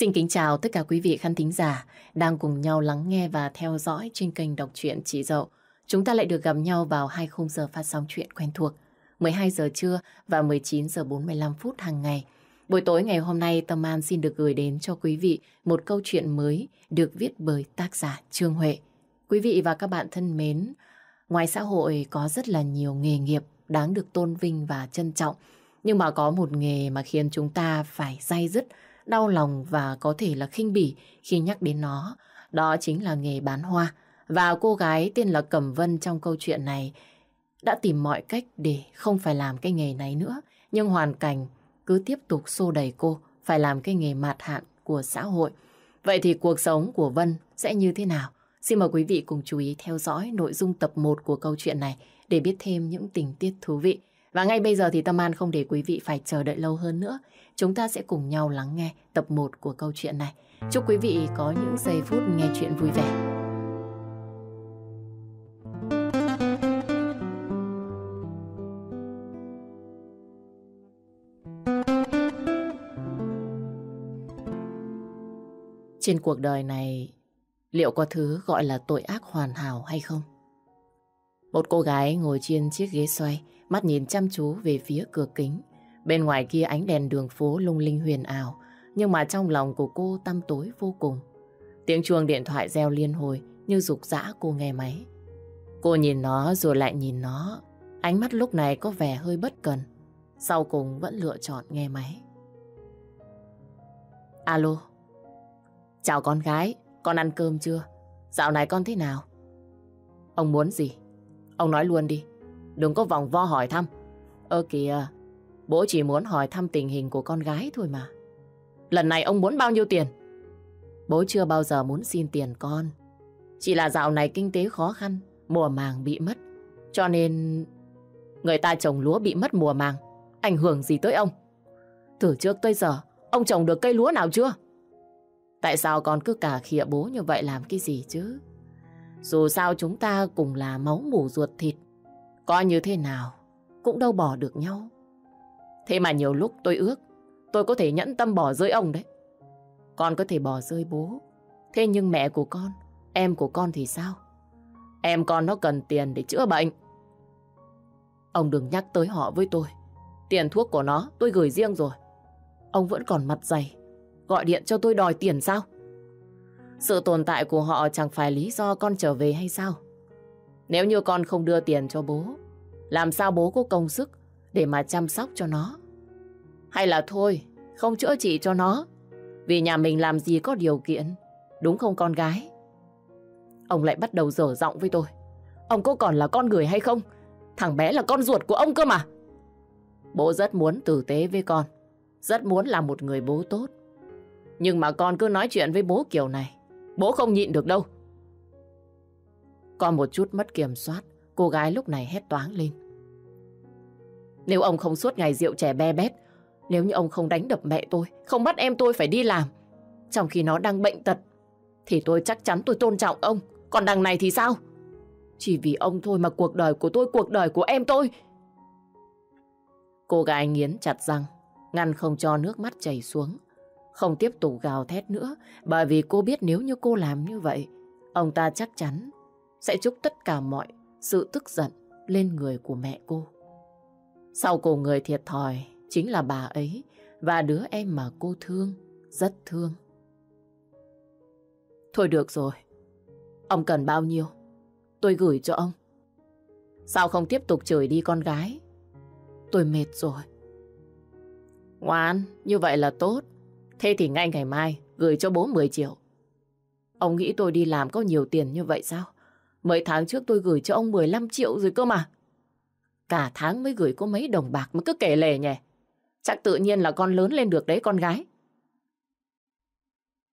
Xin kính chào tất cả quý vị khán thính giả đang cùng nhau lắng nghe và theo dõi trên kênh đọc truyện chỉ Dậu. Chúng ta lại được gặp nhau vào 20 giờ phát sóng truyện quen thuộc, 12 giờ trưa và 19 giờ 45 phút hàng ngày. Buổi tối ngày hôm nay Tâm An xin được gửi đến cho quý vị một câu chuyện mới được viết bởi tác giả Trương Huệ. Quý vị và các bạn thân mến, ngoài xã hội có rất là nhiều nghề nghiệp đáng được tôn vinh và trân trọng, nhưng mà có một nghề mà khiến chúng ta phải day dứt đau lòng và có thể là khinh bỉ khi nhắc đến nó. Đó chính là nghề bán hoa. Và cô gái tên là Cẩm Vân trong câu chuyện này đã tìm mọi cách để không phải làm cái nghề này nữa. Nhưng hoàn cảnh cứ tiếp tục xô đẩy cô phải làm cái nghề mạt hạn của xã hội. Vậy thì cuộc sống của Vân sẽ như thế nào? Xin mời quý vị cùng chú ý theo dõi nội dung tập 1 của câu chuyện này để biết thêm những tình tiết thú vị. Và ngay bây giờ thì Tâm An không để quý vị phải chờ đợi lâu hơn nữa chúng ta sẽ cùng nhau lắng nghe tập 1 của câu chuyện này. Chúc quý vị có những giây phút nghe chuyện vui vẻ. Trên cuộc đời này, liệu có thứ gọi là tội ác hoàn hảo hay không? Một cô gái ngồi trên chiếc ghế xoay, mắt nhìn chăm chú về phía cửa kính. Bên ngoài kia ánh đèn đường phố lung linh huyền ảo, nhưng mà trong lòng của cô tăm tối vô cùng. Tiếng chuông điện thoại reo liên hồi như dục dã cô nghe máy. Cô nhìn nó rồi lại nhìn nó, ánh mắt lúc này có vẻ hơi bất cần. Sau cùng vẫn lựa chọn nghe máy. Alo. Chào con gái, con ăn cơm chưa? Dạo này con thế nào? Ông muốn gì? Ông nói luôn đi, đừng có vòng vo hỏi thăm. Ơ kìa, Bố chỉ muốn hỏi thăm tình hình của con gái thôi mà. Lần này ông muốn bao nhiêu tiền? Bố chưa bao giờ muốn xin tiền con. Chỉ là dạo này kinh tế khó khăn, mùa màng bị mất. Cho nên người ta trồng lúa bị mất mùa màng, ảnh hưởng gì tới ông? Từ trước tới giờ, ông trồng được cây lúa nào chưa? Tại sao con cứ cả khịa bố như vậy làm cái gì chứ? Dù sao chúng ta cùng là máu mủ ruột thịt, coi như thế nào cũng đâu bỏ được nhau. Thế mà nhiều lúc tôi ước tôi có thể nhẫn tâm bỏ rơi ông đấy. Con có thể bỏ rơi bố. Thế nhưng mẹ của con, em của con thì sao? Em con nó cần tiền để chữa bệnh. Ông đừng nhắc tới họ với tôi. Tiền thuốc của nó tôi gửi riêng rồi. Ông vẫn còn mặt dày. Gọi điện cho tôi đòi tiền sao? Sự tồn tại của họ chẳng phải lý do con trở về hay sao? Nếu như con không đưa tiền cho bố, làm sao bố có công sức để mà chăm sóc cho nó. Hay là thôi, không chữa trị cho nó, vì nhà mình làm gì có điều kiện, đúng không con gái? Ông lại bắt đầu dở giọng với tôi. Ông có còn là con người hay không? Thằng bé là con ruột của ông cơ mà. Bố rất muốn tử tế với con, rất muốn là một người bố tốt. Nhưng mà con cứ nói chuyện với bố kiểu này, bố không nhịn được đâu. Còn một chút mất kiểm soát, cô gái lúc này hét toáng lên. Nếu ông không suốt ngày rượu chè be bét, nếu như ông không đánh đập mẹ tôi, không bắt em tôi phải đi làm, trong khi nó đang bệnh tật, thì tôi chắc chắn tôi tôn trọng ông. Còn đằng này thì sao? Chỉ vì ông thôi mà cuộc đời của tôi, cuộc đời của em tôi. Cô gái nghiến chặt răng, ngăn không cho nước mắt chảy xuống. Không tiếp tục gào thét nữa, bởi vì cô biết nếu như cô làm như vậy, ông ta chắc chắn sẽ chúc tất cả mọi sự tức giận lên người của mẹ cô. Sau cùng người thiệt thòi chính là bà ấy và đứa em mà cô thương, rất thương. Thôi được rồi, ông cần bao nhiêu, tôi gửi cho ông. Sao không tiếp tục chửi đi con gái? Tôi mệt rồi. Ngoan, như vậy là tốt. Thế thì ngay ngày mai gửi cho bố 10 triệu. Ông nghĩ tôi đi làm có nhiều tiền như vậy sao? Mấy tháng trước tôi gửi cho ông 15 triệu rồi cơ mà. Cả tháng mới gửi có mấy đồng bạc mà cứ kể lề nhỉ. Chắc tự nhiên là con lớn lên được đấy con gái.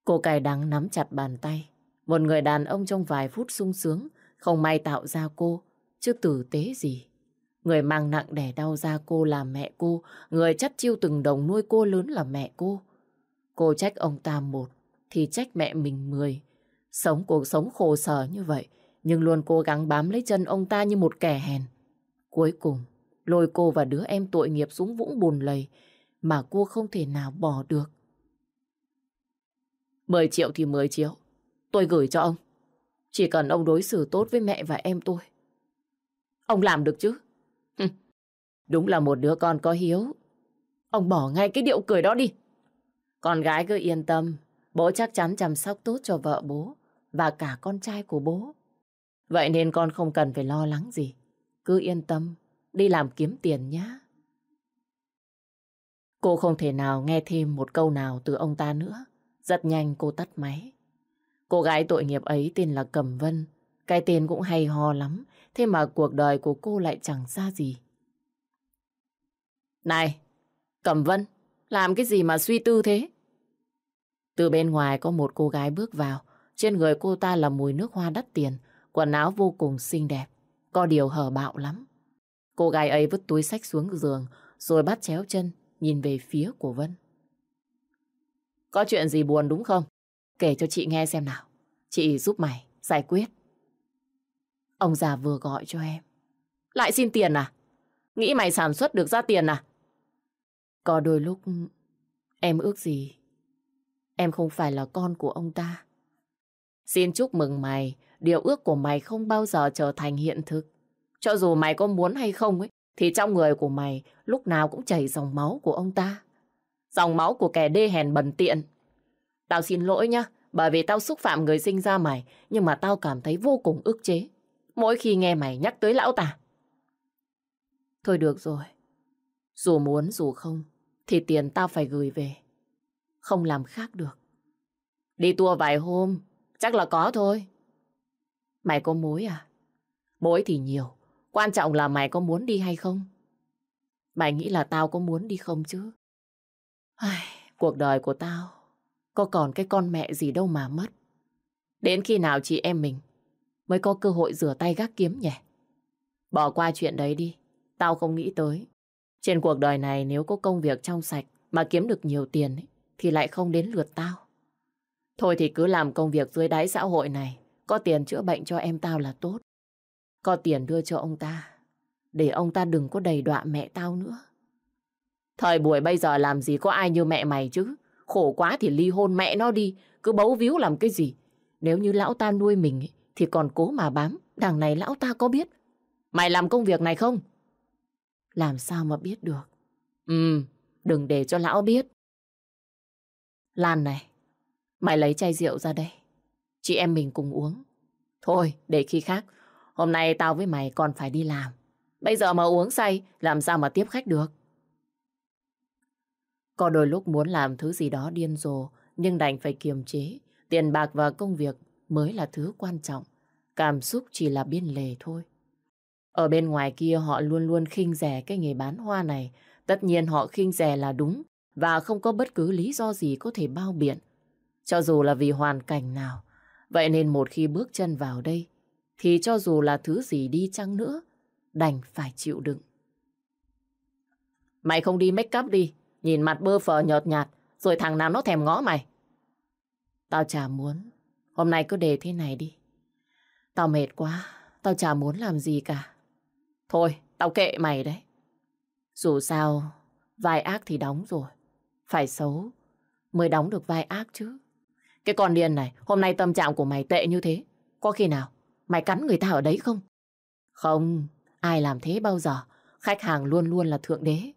Cô cài đắng nắm chặt bàn tay. Một người đàn ông trong vài phút sung sướng, không may tạo ra cô, chứ tử tế gì. Người mang nặng đẻ đau ra cô là mẹ cô, người chắt chiêu từng đồng nuôi cô lớn là mẹ cô. Cô trách ông ta một, thì trách mẹ mình mười. Sống cuộc sống khổ sở như vậy, nhưng luôn cố gắng bám lấy chân ông ta như một kẻ hèn. Cuối cùng, lôi cô và đứa em tội nghiệp xuống vũng bùn lầy mà cô không thể nào bỏ được. 10 triệu thì 10 triệu, tôi gửi cho ông. Chỉ cần ông đối xử tốt với mẹ và em tôi. Ông làm được chứ? Đúng là một đứa con có hiếu. Ông bỏ ngay cái điệu cười đó đi. Con gái cứ yên tâm, bố chắc chắn chăm sóc tốt cho vợ bố và cả con trai của bố. Vậy nên con không cần phải lo lắng gì. Cứ yên tâm, đi làm kiếm tiền nhá. Cô không thể nào nghe thêm một câu nào từ ông ta nữa. giật nhanh cô tắt máy. Cô gái tội nghiệp ấy tên là Cẩm Vân. Cái tên cũng hay ho lắm. Thế mà cuộc đời của cô lại chẳng ra gì. Này, Cẩm Vân, làm cái gì mà suy tư thế? Từ bên ngoài có một cô gái bước vào. Trên người cô ta là mùi nước hoa đắt tiền, quần áo vô cùng xinh đẹp. Có điều hở bạo lắm. Cô gái ấy vứt túi sách xuống giường rồi bắt chéo chân nhìn về phía của Vân. Có chuyện gì buồn đúng không? Kể cho chị nghe xem nào. Chị giúp mày giải quyết. Ông già vừa gọi cho em. Lại xin tiền à? Nghĩ mày sản xuất được ra tiền à? Có đôi lúc em ước gì? Em không phải là con của ông ta. Xin chúc mừng mày điều ước của mày không bao giờ trở thành hiện thực. Cho dù mày có muốn hay không ấy, thì trong người của mày lúc nào cũng chảy dòng máu của ông ta. Dòng máu của kẻ đê hèn bần tiện. Tao xin lỗi nhá, bởi vì tao xúc phạm người sinh ra mày, nhưng mà tao cảm thấy vô cùng ức chế. Mỗi khi nghe mày nhắc tới lão ta. Thôi được rồi. Dù muốn dù không, thì tiền tao phải gửi về. Không làm khác được. Đi tour vài hôm, chắc là có thôi. Mày có mối à? Mối thì nhiều. Quan trọng là mày có muốn đi hay không? Mày nghĩ là tao có muốn đi không chứ? Ai, cuộc đời của tao có còn cái con mẹ gì đâu mà mất. Đến khi nào chị em mình mới có cơ hội rửa tay gác kiếm nhỉ? Bỏ qua chuyện đấy đi. Tao không nghĩ tới. Trên cuộc đời này nếu có công việc trong sạch mà kiếm được nhiều tiền ấy, thì lại không đến lượt tao. Thôi thì cứ làm công việc dưới đáy xã hội này có tiền chữa bệnh cho em tao là tốt. Có tiền đưa cho ông ta. Để ông ta đừng có đầy đọa mẹ tao nữa. Thời buổi bây giờ làm gì có ai như mẹ mày chứ. Khổ quá thì ly hôn mẹ nó đi. Cứ bấu víu làm cái gì. Nếu như lão ta nuôi mình ấy, thì còn cố mà bám. Đằng này lão ta có biết. Mày làm công việc này không? Làm sao mà biết được? Ừ, đừng để cho lão biết. Lan này, mày lấy chai rượu ra đây chị em mình cùng uống. Thôi, để khi khác, hôm nay tao với mày còn phải đi làm. Bây giờ mà uống say, làm sao mà tiếp khách được? Có đôi lúc muốn làm thứ gì đó điên rồ, nhưng đành phải kiềm chế. Tiền bạc và công việc mới là thứ quan trọng. Cảm xúc chỉ là biên lề thôi. Ở bên ngoài kia họ luôn luôn khinh rẻ cái nghề bán hoa này. Tất nhiên họ khinh rẻ là đúng và không có bất cứ lý do gì có thể bao biện. Cho dù là vì hoàn cảnh nào, Vậy nên một khi bước chân vào đây, thì cho dù là thứ gì đi chăng nữa, đành phải chịu đựng. Mày không đi make up đi, nhìn mặt bơ phờ nhợt nhạt, rồi thằng nào nó thèm ngó mày. Tao chả muốn, hôm nay cứ để thế này đi. Tao mệt quá, tao chả muốn làm gì cả. Thôi, tao kệ mày đấy. Dù sao, vai ác thì đóng rồi, phải xấu mới đóng được vai ác chứ. Cái con điên này, hôm nay tâm trạng của mày tệ như thế. Có khi nào mày cắn người ta ở đấy không? Không, ai làm thế bao giờ. Khách hàng luôn luôn là thượng đế.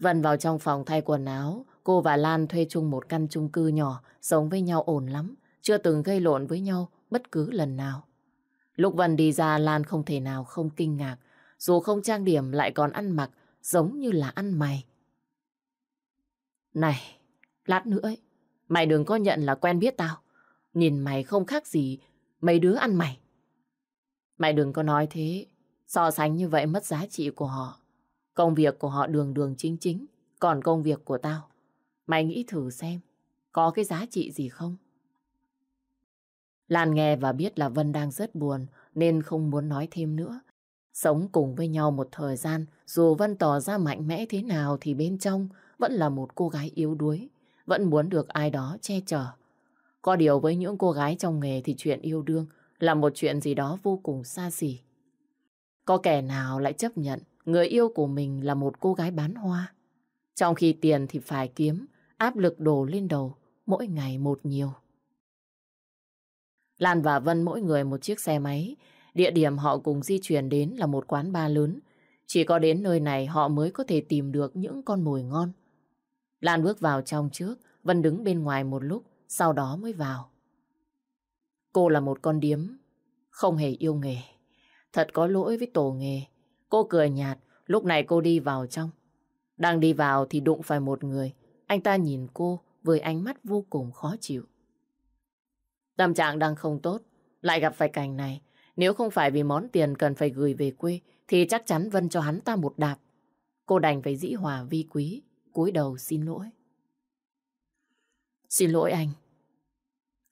Vân vào trong phòng thay quần áo. Cô và Lan thuê chung một căn chung cư nhỏ, sống với nhau ổn lắm. Chưa từng gây lộn với nhau bất cứ lần nào. Lúc Vân đi ra Lan không thể nào không kinh ngạc. Dù không trang điểm lại còn ăn mặc giống như là ăn mày. Này, lát nữa ấy, Mày đừng có nhận là quen biết tao. Nhìn mày không khác gì mấy đứa ăn mày. Mày đừng có nói thế. So sánh như vậy mất giá trị của họ. Công việc của họ đường đường chính chính. Còn công việc của tao. Mày nghĩ thử xem. Có cái giá trị gì không? Lan nghe và biết là Vân đang rất buồn nên không muốn nói thêm nữa. Sống cùng với nhau một thời gian, dù Vân tỏ ra mạnh mẽ thế nào thì bên trong vẫn là một cô gái yếu đuối, vẫn muốn được ai đó che chở. Có điều với những cô gái trong nghề thì chuyện yêu đương là một chuyện gì đó vô cùng xa xỉ. Có kẻ nào lại chấp nhận người yêu của mình là một cô gái bán hoa. Trong khi tiền thì phải kiếm, áp lực đổ lên đầu, mỗi ngày một nhiều. Lan và Vân mỗi người một chiếc xe máy, địa điểm họ cùng di chuyển đến là một quán bar lớn. Chỉ có đến nơi này họ mới có thể tìm được những con mồi ngon. Lan bước vào trong trước, Vân đứng bên ngoài một lúc, sau đó mới vào. Cô là một con điếm, không hề yêu nghề. Thật có lỗi với tổ nghề. Cô cười nhạt, lúc này cô đi vào trong. Đang đi vào thì đụng phải một người. Anh ta nhìn cô với ánh mắt vô cùng khó chịu. Tâm trạng đang không tốt, lại gặp phải cảnh này. Nếu không phải vì món tiền cần phải gửi về quê, thì chắc chắn Vân cho hắn ta một đạp. Cô đành phải dĩ hòa vi quý, cúi đầu xin lỗi. Xin lỗi anh.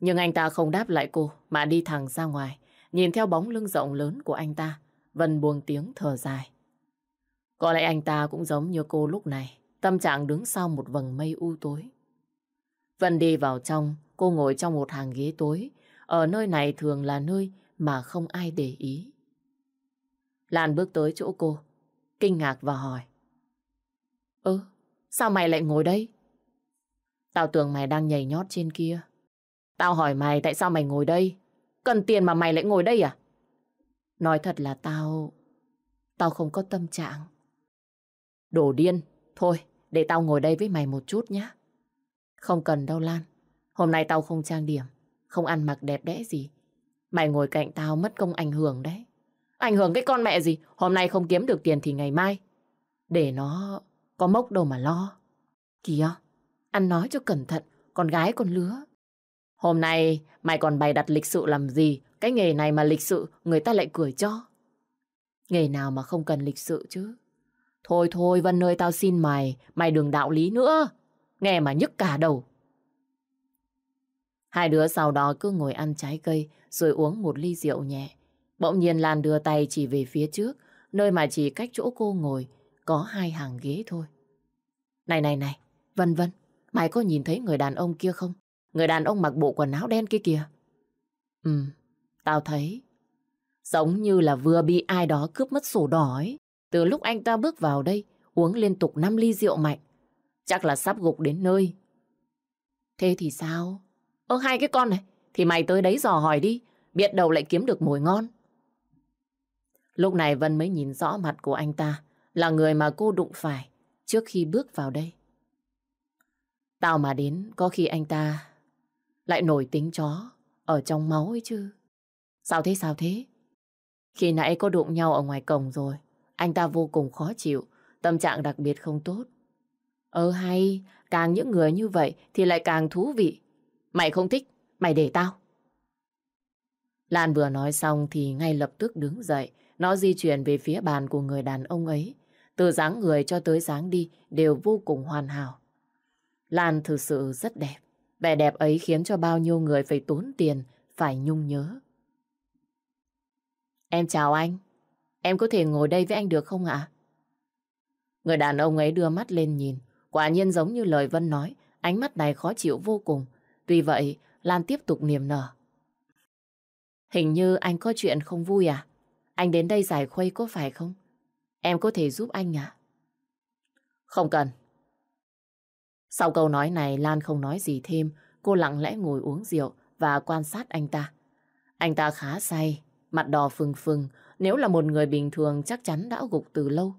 Nhưng anh ta không đáp lại cô mà đi thẳng ra ngoài, nhìn theo bóng lưng rộng lớn của anh ta, Vân buông tiếng thở dài. Có lẽ anh ta cũng giống như cô lúc này, tâm trạng đứng sau một vầng mây u tối. Vân đi vào trong, cô ngồi trong một hàng ghế tối, ở nơi này thường là nơi mà không ai để ý. Lan bước tới chỗ cô, kinh ngạc và hỏi. Ơ, ừ, Sao mày lại ngồi đây? Tao tưởng mày đang nhảy nhót trên kia. Tao hỏi mày tại sao mày ngồi đây? Cần tiền mà mày lại ngồi đây à? Nói thật là tao... Tao không có tâm trạng. Đồ điên. Thôi, để tao ngồi đây với mày một chút nhé. Không cần đâu Lan. Hôm nay tao không trang điểm, không ăn mặc đẹp đẽ gì. Mày ngồi cạnh tao mất công ảnh hưởng đấy. Ảnh hưởng cái con mẹ gì, hôm nay không kiếm được tiền thì ngày mai. Để nó có mốc đâu mà lo. Kìa, ăn nói cho cẩn thận, con gái con lứa. Hôm nay mày còn bày đặt lịch sự làm gì? Cái nghề này mà lịch sự người ta lại cười cho. Nghề nào mà không cần lịch sự chứ? Thôi thôi Vân ơi tao xin mày, mày đừng đạo lý nữa. Nghe mà nhức cả đầu. Hai đứa sau đó cứ ngồi ăn trái cây rồi uống một ly rượu nhẹ. Bỗng nhiên Lan đưa tay chỉ về phía trước, nơi mà chỉ cách chỗ cô ngồi có hai hàng ghế thôi. Này này này, Vân Vân, mày có nhìn thấy người đàn ông kia không? Người đàn ông mặc bộ quần áo đen kia kìa. Ừ, tao thấy. Giống như là vừa bị ai đó cướp mất sổ đỏ ấy. Từ lúc anh ta bước vào đây, uống liên tục 5 ly rượu mạnh. Chắc là sắp gục đến nơi. Thế thì sao? Ơ hai cái con này, thì mày tới đấy dò hỏi đi. Biết đầu lại kiếm được mồi ngon. Lúc này Vân mới nhìn rõ mặt của anh ta là người mà cô đụng phải trước khi bước vào đây. Tao mà đến có khi anh ta lại nổi tính chó ở trong máu ấy chứ. Sao thế sao thế? Khi nãy có đụng nhau ở ngoài cổng rồi, anh ta vô cùng khó chịu, tâm trạng đặc biệt không tốt. Ơ ờ hay, càng những người như vậy thì lại càng thú vị. Mày không thích, mày để tao. Lan vừa nói xong thì ngay lập tức đứng dậy, nó di chuyển về phía bàn của người đàn ông ấy, từ dáng người cho tới dáng đi đều vô cùng hoàn hảo. Lan thực sự rất đẹp, vẻ đẹp ấy khiến cho bao nhiêu người phải tốn tiền, phải nhung nhớ. Em chào anh, em có thể ngồi đây với anh được không ạ? Người đàn ông ấy đưa mắt lên nhìn, quả nhiên giống như lời Vân nói, ánh mắt này khó chịu vô cùng. Tuy vậy, Lan tiếp tục niềm nở. Hình như anh có chuyện không vui à? Anh đến đây giải khuây có phải không? Em có thể giúp anh à? Không cần. Sau câu nói này Lan không nói gì thêm, cô lặng lẽ ngồi uống rượu và quan sát anh ta. Anh ta khá say, mặt đỏ phừng phừng, nếu là một người bình thường chắc chắn đã gục từ lâu.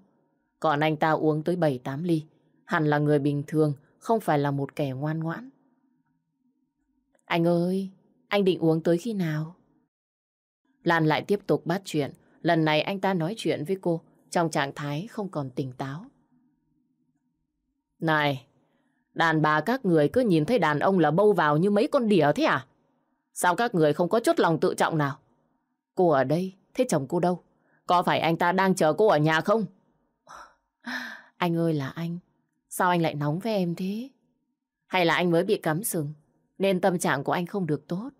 Còn anh ta uống tới 7-8 ly, hẳn là người bình thường, không phải là một kẻ ngoan ngoãn. Anh ơi, anh định uống tới khi nào? Lan lại tiếp tục bắt chuyện, lần này anh ta nói chuyện với cô trong trạng thái không còn tỉnh táo. Này, đàn bà các người cứ nhìn thấy đàn ông là bâu vào như mấy con đỉa thế à? Sao các người không có chút lòng tự trọng nào? Cô ở đây, thế chồng cô đâu? Có phải anh ta đang chờ cô ở nhà không? Anh ơi là anh, sao anh lại nóng với em thế? Hay là anh mới bị cắm sừng, nên tâm trạng của anh không được tốt?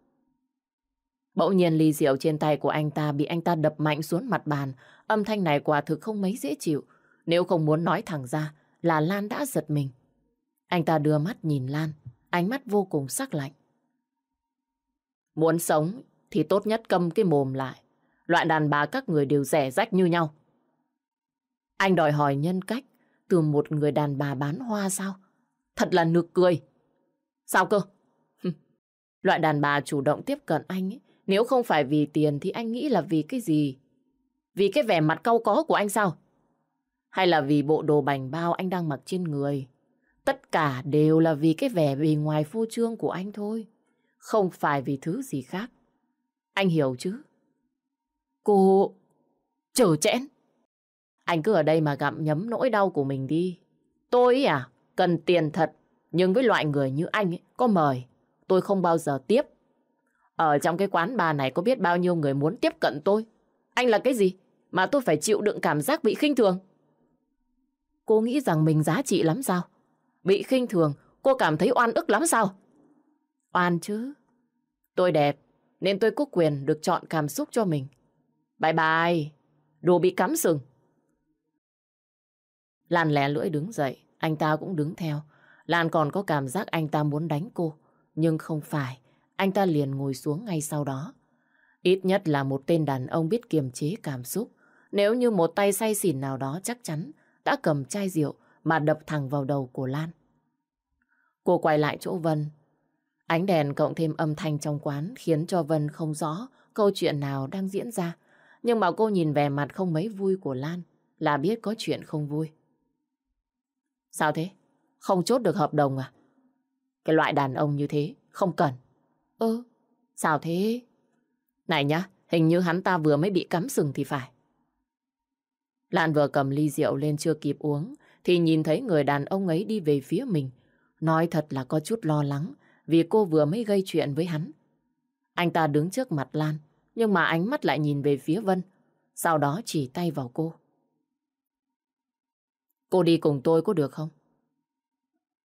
Bỗng nhiên ly rượu trên tay của anh ta bị anh ta đập mạnh xuống mặt bàn. Âm thanh này quả thực không mấy dễ chịu. Nếu không muốn nói thẳng ra là Lan đã giật mình. Anh ta đưa mắt nhìn Lan, ánh mắt vô cùng sắc lạnh. Muốn sống thì tốt nhất câm cái mồm lại. Loại đàn bà các người đều rẻ rách như nhau. Anh đòi hỏi nhân cách từ một người đàn bà bán hoa sao? Thật là nực cười. Sao cơ? Loại đàn bà chủ động tiếp cận anh ấy, nếu không phải vì tiền thì anh nghĩ là vì cái gì? Vì cái vẻ mặt cau có của anh sao? Hay là vì bộ đồ bành bao anh đang mặc trên người? Tất cả đều là vì cái vẻ bề ngoài phô trương của anh thôi. Không phải vì thứ gì khác. Anh hiểu chứ? Cô... Chờ chẽn. Anh cứ ở đây mà gặm nhấm nỗi đau của mình đi. Tôi à, cần tiền thật. Nhưng với loại người như anh ấy, có mời. Tôi không bao giờ tiếp. Ở trong cái quán bà này có biết bao nhiêu người muốn tiếp cận tôi. Anh là cái gì mà tôi phải chịu đựng cảm giác bị khinh thường? Cô nghĩ rằng mình giá trị lắm sao? Bị khinh thường, cô cảm thấy oan ức lắm sao? Oan chứ. Tôi đẹp, nên tôi có quyền được chọn cảm xúc cho mình. Bye bye, đồ bị cắm sừng. Lan lẻ lưỡi đứng dậy, anh ta cũng đứng theo. Lan còn có cảm giác anh ta muốn đánh cô, nhưng không phải. Anh ta liền ngồi xuống ngay sau đó. Ít nhất là một tên đàn ông biết kiềm chế cảm xúc. Nếu như một tay say xỉn nào đó chắc chắn đã cầm chai rượu mà đập thẳng vào đầu của Lan. Cô quay lại chỗ Vân. Ánh đèn cộng thêm âm thanh trong quán khiến cho Vân không rõ câu chuyện nào đang diễn ra. Nhưng mà cô nhìn vẻ mặt không mấy vui của Lan là biết có chuyện không vui. Sao thế? Không chốt được hợp đồng à? Cái loại đàn ông như thế không cần. Ơ, sao thế? Này nhá, hình như hắn ta vừa mới bị cắm sừng thì phải. Lan vừa cầm ly rượu lên chưa kịp uống, thì nhìn thấy người đàn ông ấy đi về phía mình. Nói thật là có chút lo lắng, vì cô vừa mới gây chuyện với hắn. Anh ta đứng trước mặt Lan, nhưng mà ánh mắt lại nhìn về phía Vân, sau đó chỉ tay vào cô. Cô đi cùng tôi có được không?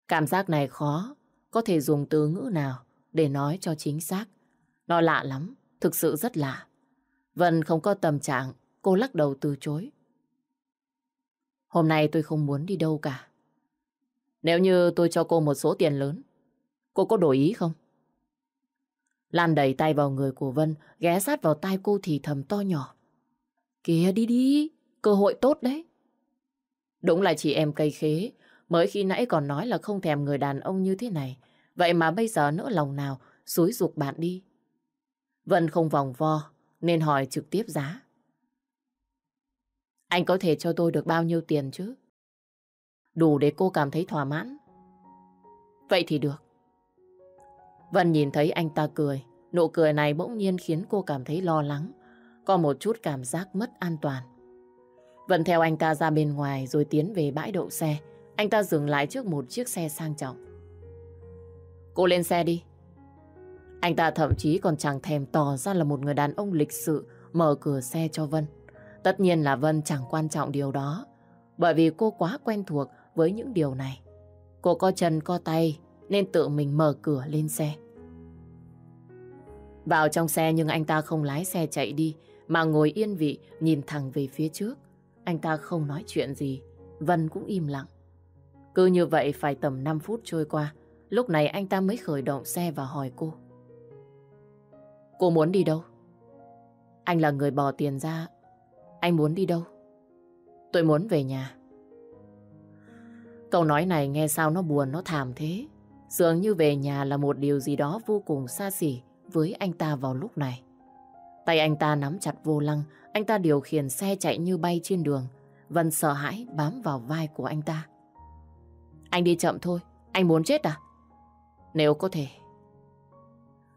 Cảm giác này khó, có thể dùng từ ngữ nào để nói cho chính xác. Nó lạ lắm, thực sự rất lạ. Vân không có tâm trạng, cô lắc đầu từ chối. Hôm nay tôi không muốn đi đâu cả. Nếu như tôi cho cô một số tiền lớn, cô có đổi ý không? Lan đẩy tay vào người của Vân, ghé sát vào tai cô thì thầm to nhỏ. Kìa đi đi, cơ hội tốt đấy. Đúng là chị em cây khế, mới khi nãy còn nói là không thèm người đàn ông như thế này, Vậy mà bây giờ nỡ lòng nào xúi dục bạn đi. Vân không vòng vo nên hỏi trực tiếp giá. Anh có thể cho tôi được bao nhiêu tiền chứ? Đủ để cô cảm thấy thỏa mãn. Vậy thì được. Vân nhìn thấy anh ta cười. Nụ cười này bỗng nhiên khiến cô cảm thấy lo lắng. Có một chút cảm giác mất an toàn. Vân theo anh ta ra bên ngoài rồi tiến về bãi đậu xe. Anh ta dừng lại trước một chiếc xe sang trọng. Cô lên xe đi. Anh ta thậm chí còn chẳng thèm tỏ ra là một người đàn ông lịch sự mở cửa xe cho Vân. Tất nhiên là Vân chẳng quan trọng điều đó, bởi vì cô quá quen thuộc với những điều này. Cô co chân co tay nên tự mình mở cửa lên xe. Vào trong xe nhưng anh ta không lái xe chạy đi mà ngồi yên vị nhìn thẳng về phía trước. Anh ta không nói chuyện gì, Vân cũng im lặng. Cứ như vậy phải tầm 5 phút trôi qua, Lúc này anh ta mới khởi động xe và hỏi cô. Cô muốn đi đâu? Anh là người bỏ tiền ra. Anh muốn đi đâu? Tôi muốn về nhà. Câu nói này nghe sao nó buồn, nó thảm thế. Dường như về nhà là một điều gì đó vô cùng xa xỉ với anh ta vào lúc này. Tay anh ta nắm chặt vô lăng, anh ta điều khiển xe chạy như bay trên đường. Vân sợ hãi bám vào vai của anh ta. Anh đi chậm thôi, anh muốn chết à? nếu có thể.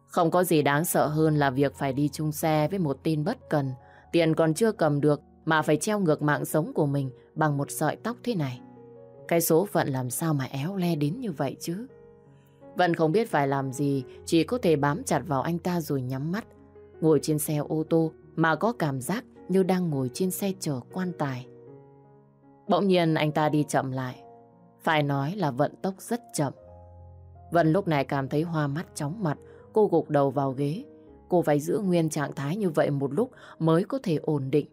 Không có gì đáng sợ hơn là việc phải đi chung xe với một tin bất cần, tiền còn chưa cầm được mà phải treo ngược mạng sống của mình bằng một sợi tóc thế này. Cái số phận làm sao mà éo le đến như vậy chứ? Vẫn không biết phải làm gì, chỉ có thể bám chặt vào anh ta rồi nhắm mắt. Ngồi trên xe ô tô mà có cảm giác như đang ngồi trên xe chở quan tài. Bỗng nhiên anh ta đi chậm lại. Phải nói là vận tốc rất chậm. Vân lúc này cảm thấy hoa mắt chóng mặt, cô gục đầu vào ghế. Cô phải giữ nguyên trạng thái như vậy một lúc mới có thể ổn định.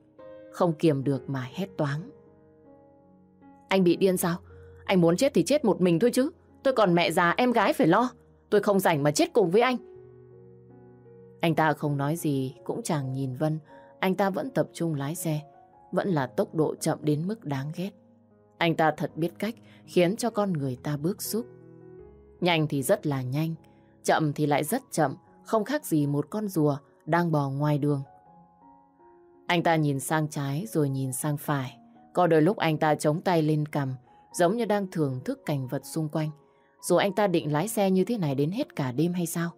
Không kiềm được mà hét toáng. Anh bị điên sao? Anh muốn chết thì chết một mình thôi chứ. Tôi còn mẹ già em gái phải lo. Tôi không rảnh mà chết cùng với anh. Anh ta không nói gì, cũng chẳng nhìn Vân. Anh ta vẫn tập trung lái xe. Vẫn là tốc độ chậm đến mức đáng ghét. Anh ta thật biết cách khiến cho con người ta bước xúc. Nhanh thì rất là nhanh, chậm thì lại rất chậm, không khác gì một con rùa đang bò ngoài đường. Anh ta nhìn sang trái rồi nhìn sang phải. Có đôi lúc anh ta chống tay lên cầm, giống như đang thưởng thức cảnh vật xung quanh. Rồi anh ta định lái xe như thế này đến hết cả đêm hay sao?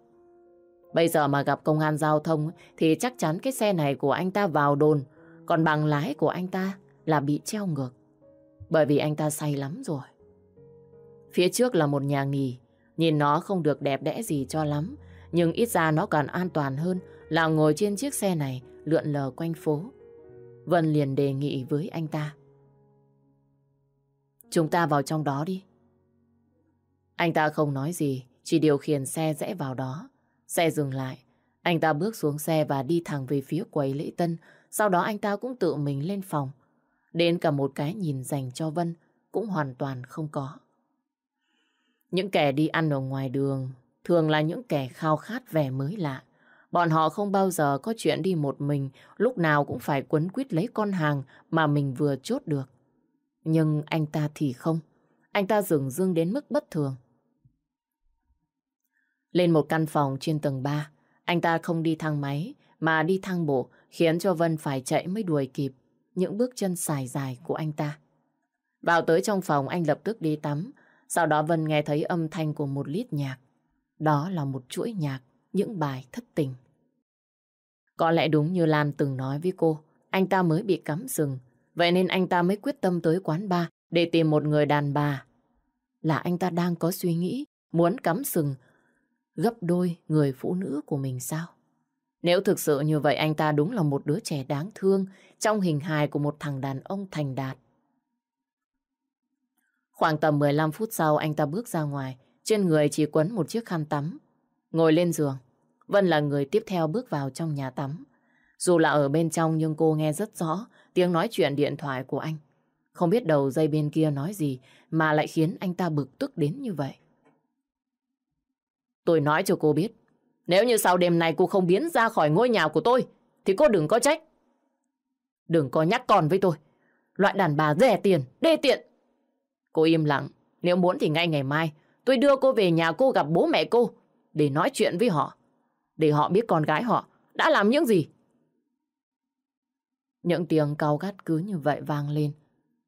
Bây giờ mà gặp công an giao thông thì chắc chắn cái xe này của anh ta vào đồn, còn bằng lái của anh ta là bị treo ngược. Bởi vì anh ta say lắm rồi. Phía trước là một nhà nghỉ, Nhìn nó không được đẹp đẽ gì cho lắm, nhưng ít ra nó còn an toàn hơn là ngồi trên chiếc xe này lượn lờ quanh phố. Vân liền đề nghị với anh ta. Chúng ta vào trong đó đi. Anh ta không nói gì, chỉ điều khiển xe rẽ vào đó. Xe dừng lại, anh ta bước xuống xe và đi thẳng về phía quầy lễ tân, sau đó anh ta cũng tự mình lên phòng. Đến cả một cái nhìn dành cho Vân cũng hoàn toàn không có. Những kẻ đi ăn ở ngoài đường thường là những kẻ khao khát vẻ mới lạ. Bọn họ không bao giờ có chuyện đi một mình, lúc nào cũng phải quấn quýt lấy con hàng mà mình vừa chốt được. Nhưng anh ta thì không. Anh ta dừng dưng đến mức bất thường. Lên một căn phòng trên tầng 3, anh ta không đi thang máy mà đi thang bộ khiến cho Vân phải chạy mới đuổi kịp những bước chân xài dài của anh ta. Vào tới trong phòng anh lập tức đi tắm sau đó Vân nghe thấy âm thanh của một lít nhạc. Đó là một chuỗi nhạc, những bài thất tình. Có lẽ đúng như Lan từng nói với cô, anh ta mới bị cắm rừng. Vậy nên anh ta mới quyết tâm tới quán bar để tìm một người đàn bà. Là anh ta đang có suy nghĩ muốn cắm sừng gấp đôi người phụ nữ của mình sao? Nếu thực sự như vậy anh ta đúng là một đứa trẻ đáng thương trong hình hài của một thằng đàn ông thành đạt. Khoảng tầm 15 phút sau anh ta bước ra ngoài, trên người chỉ quấn một chiếc khăn tắm. Ngồi lên giường, Vân là người tiếp theo bước vào trong nhà tắm. Dù là ở bên trong nhưng cô nghe rất rõ tiếng nói chuyện điện thoại của anh. Không biết đầu dây bên kia nói gì mà lại khiến anh ta bực tức đến như vậy. Tôi nói cho cô biết, nếu như sau đêm này cô không biến ra khỏi ngôi nhà của tôi, thì cô đừng có trách. Đừng có nhắc còn với tôi. Loại đàn bà rẻ tiền, đê tiện. Cô im lặng, nếu muốn thì ngay ngày mai tôi đưa cô về nhà cô gặp bố mẹ cô để nói chuyện với họ. Để họ biết con gái họ đã làm những gì. Những tiếng cao gắt cứ như vậy vang lên.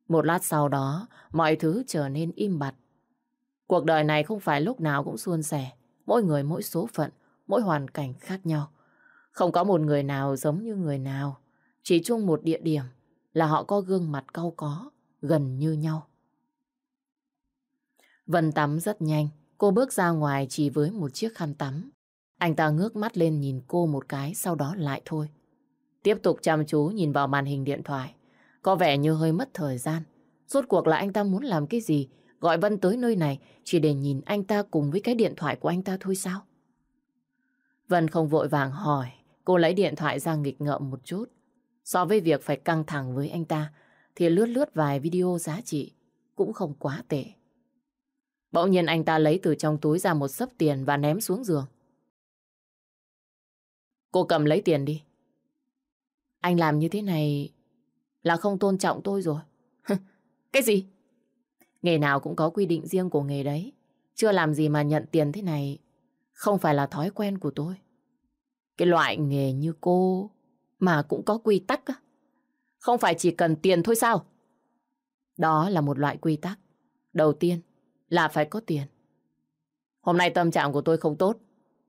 Một lát sau đó, mọi thứ trở nên im bặt. Cuộc đời này không phải lúc nào cũng suôn sẻ. Mỗi người mỗi số phận, mỗi hoàn cảnh khác nhau. Không có một người nào giống như người nào. Chỉ chung một địa điểm là họ có gương mặt cau có, gần như nhau. Vân tắm rất nhanh, cô bước ra ngoài chỉ với một chiếc khăn tắm. Anh ta ngước mắt lên nhìn cô một cái, sau đó lại thôi. Tiếp tục chăm chú nhìn vào màn hình điện thoại. Có vẻ như hơi mất thời gian. Rốt cuộc là anh ta muốn làm cái gì? Gọi Vân tới nơi này chỉ để nhìn anh ta cùng với cái điện thoại của anh ta thôi sao? Vân không vội vàng hỏi. Cô lấy điện thoại ra nghịch ngợm một chút. So với việc phải căng thẳng với anh ta, thì lướt lướt vài video giá trị cũng không quá tệ. Bỗng nhiên anh ta lấy từ trong túi ra một sấp tiền và ném xuống giường. Cô cầm lấy tiền đi. Anh làm như thế này là không tôn trọng tôi rồi. cái gì? Nghề nào cũng có quy định riêng của nghề đấy. Chưa làm gì mà nhận tiền thế này không phải là thói quen của tôi. Cái loại nghề như cô mà cũng có quy tắc á. Không phải chỉ cần tiền thôi sao? Đó là một loại quy tắc. Đầu tiên, là phải có tiền. Hôm nay tâm trạng của tôi không tốt,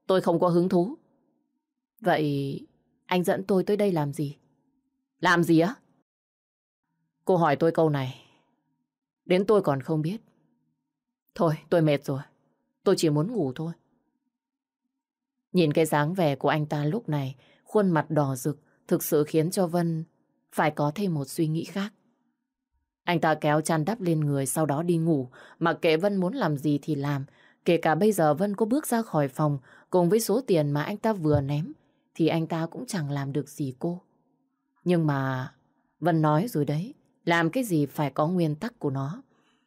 tôi không có hứng thú. Vậy anh dẫn tôi tới đây làm gì? Làm gì á? Cô hỏi tôi câu này, đến tôi còn không biết. Thôi, tôi mệt rồi, tôi chỉ muốn ngủ thôi. Nhìn cái dáng vẻ của anh ta lúc này, khuôn mặt đỏ rực thực sự khiến cho Vân phải có thêm một suy nghĩ khác. Anh ta kéo chăn đắp lên người sau đó đi ngủ, mà kệ Vân muốn làm gì thì làm. Kể cả bây giờ Vân có bước ra khỏi phòng cùng với số tiền mà anh ta vừa ném, thì anh ta cũng chẳng làm được gì cô. Nhưng mà Vân nói rồi đấy, làm cái gì phải có nguyên tắc của nó.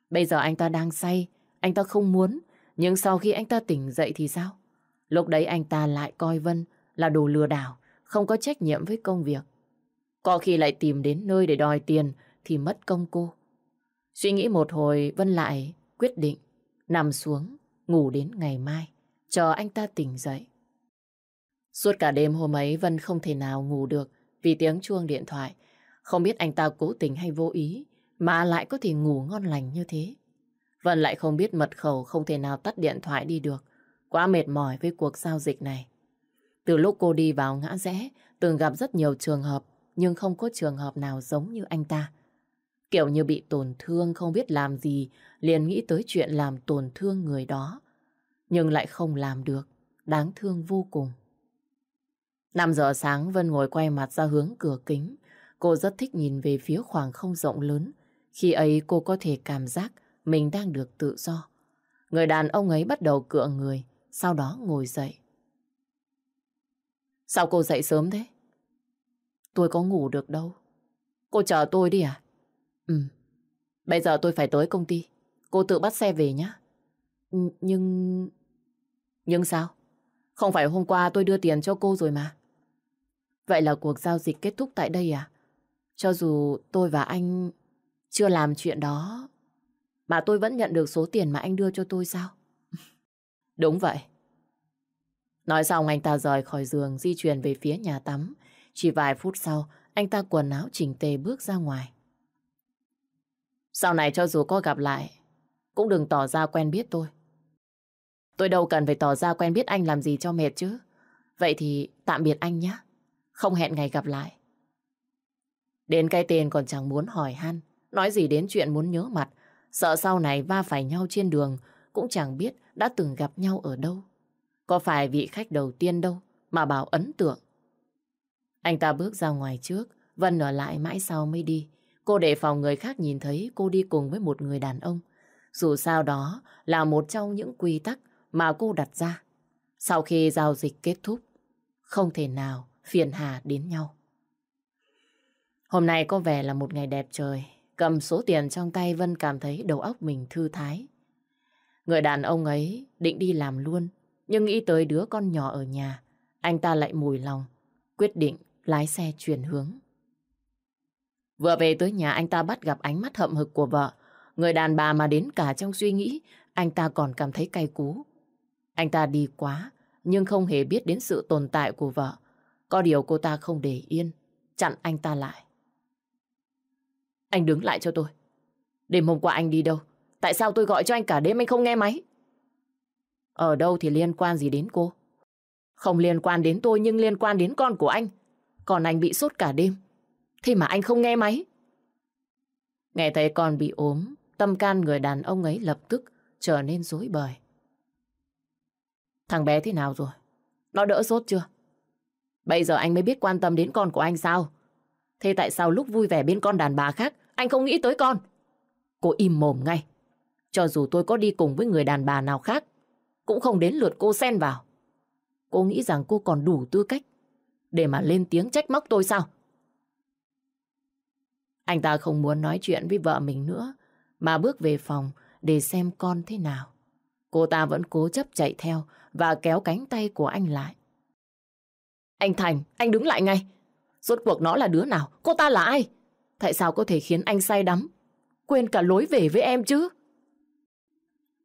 Bây giờ anh ta đang say, anh ta không muốn, nhưng sau khi anh ta tỉnh dậy thì sao? Lúc đấy anh ta lại coi Vân là đồ lừa đảo, không có trách nhiệm với công việc. Có khi lại tìm đến nơi để đòi tiền, thì mất công cô. Suy nghĩ một hồi Vân lại quyết định nằm xuống ngủ đến ngày mai chờ anh ta tỉnh dậy. Suốt cả đêm hôm ấy Vân không thể nào ngủ được vì tiếng chuông điện thoại. Không biết anh ta cố tình hay vô ý mà lại có thể ngủ ngon lành như thế. Vân lại không biết mật khẩu không thể nào tắt điện thoại đi được. Quá mệt mỏi với cuộc giao dịch này. Từ lúc cô đi vào ngã rẽ, từng gặp rất nhiều trường hợp, nhưng không có trường hợp nào giống như anh ta. Kiểu như bị tổn thương không biết làm gì, liền nghĩ tới chuyện làm tổn thương người đó. Nhưng lại không làm được, đáng thương vô cùng. năm giờ sáng Vân ngồi quay mặt ra hướng cửa kính. Cô rất thích nhìn về phía khoảng không rộng lớn. Khi ấy cô có thể cảm giác mình đang được tự do. Người đàn ông ấy bắt đầu cựa người, sau đó ngồi dậy. Sao cô dậy sớm thế? Tôi có ngủ được đâu. Cô chờ tôi đi à? Ừ, bây giờ tôi phải tới công ty. Cô tự bắt xe về nhé. Ừ, nhưng... Nhưng sao? Không phải hôm qua tôi đưa tiền cho cô rồi mà. Vậy là cuộc giao dịch kết thúc tại đây à? Cho dù tôi và anh chưa làm chuyện đó, mà tôi vẫn nhận được số tiền mà anh đưa cho tôi sao? Đúng vậy. Nói xong anh ta rời khỏi giường di chuyển về phía nhà tắm. Chỉ vài phút sau, anh ta quần áo chỉnh tề bước ra ngoài. Sau này cho dù có gặp lại, cũng đừng tỏ ra quen biết tôi. Tôi đâu cần phải tỏ ra quen biết anh làm gì cho mệt chứ. Vậy thì tạm biệt anh nhé. Không hẹn ngày gặp lại. Đến cái tên còn chẳng muốn hỏi han. Nói gì đến chuyện muốn nhớ mặt. Sợ sau này va phải nhau trên đường. Cũng chẳng biết đã từng gặp nhau ở đâu. Có phải vị khách đầu tiên đâu mà bảo ấn tượng. Anh ta bước ra ngoài trước. Vân ở lại mãi sau mới đi. Cô đề phòng người khác nhìn thấy cô đi cùng với một người đàn ông. Dù sao đó là một trong những quy tắc mà cô đặt ra. Sau khi giao dịch kết thúc, không thể nào phiền hà đến nhau. Hôm nay có vẻ là một ngày đẹp trời. Cầm số tiền trong tay Vân cảm thấy đầu óc mình thư thái. Người đàn ông ấy định đi làm luôn, nhưng nghĩ tới đứa con nhỏ ở nhà, anh ta lại mùi lòng, quyết định lái xe chuyển hướng. Vừa về tới nhà anh ta bắt gặp ánh mắt hậm hực của vợ. Người đàn bà mà đến cả trong suy nghĩ, anh ta còn cảm thấy cay cú. Anh ta đi quá, nhưng không hề biết đến sự tồn tại của vợ. Có điều cô ta không để yên, chặn anh ta lại. Anh đứng lại cho tôi. Đêm hôm qua anh đi đâu? Tại sao tôi gọi cho anh cả đêm anh không nghe máy? Ở đâu thì liên quan gì đến cô? Không liên quan đến tôi nhưng liên quan đến con của anh. Còn anh bị sốt cả đêm thì mà anh không nghe máy. Nghe thấy con bị ốm, tâm can người đàn ông ấy lập tức trở nên rối bời. Thằng bé thế nào rồi? Nó đỡ sốt chưa? Bây giờ anh mới biết quan tâm đến con của anh sao? Thế tại sao lúc vui vẻ bên con đàn bà khác, anh không nghĩ tới con? Cô im mồm ngay. Cho dù tôi có đi cùng với người đàn bà nào khác, cũng không đến lượt cô xen vào. Cô nghĩ rằng cô còn đủ tư cách để mà lên tiếng trách móc tôi sao? Anh ta không muốn nói chuyện với vợ mình nữa, mà bước về phòng để xem con thế nào. Cô ta vẫn cố chấp chạy theo và kéo cánh tay của anh lại. Anh Thành, anh đứng lại ngay. Rốt cuộc nó là đứa nào? Cô ta là ai? Tại sao có thể khiến anh say đắm? Quên cả lối về với em chứ?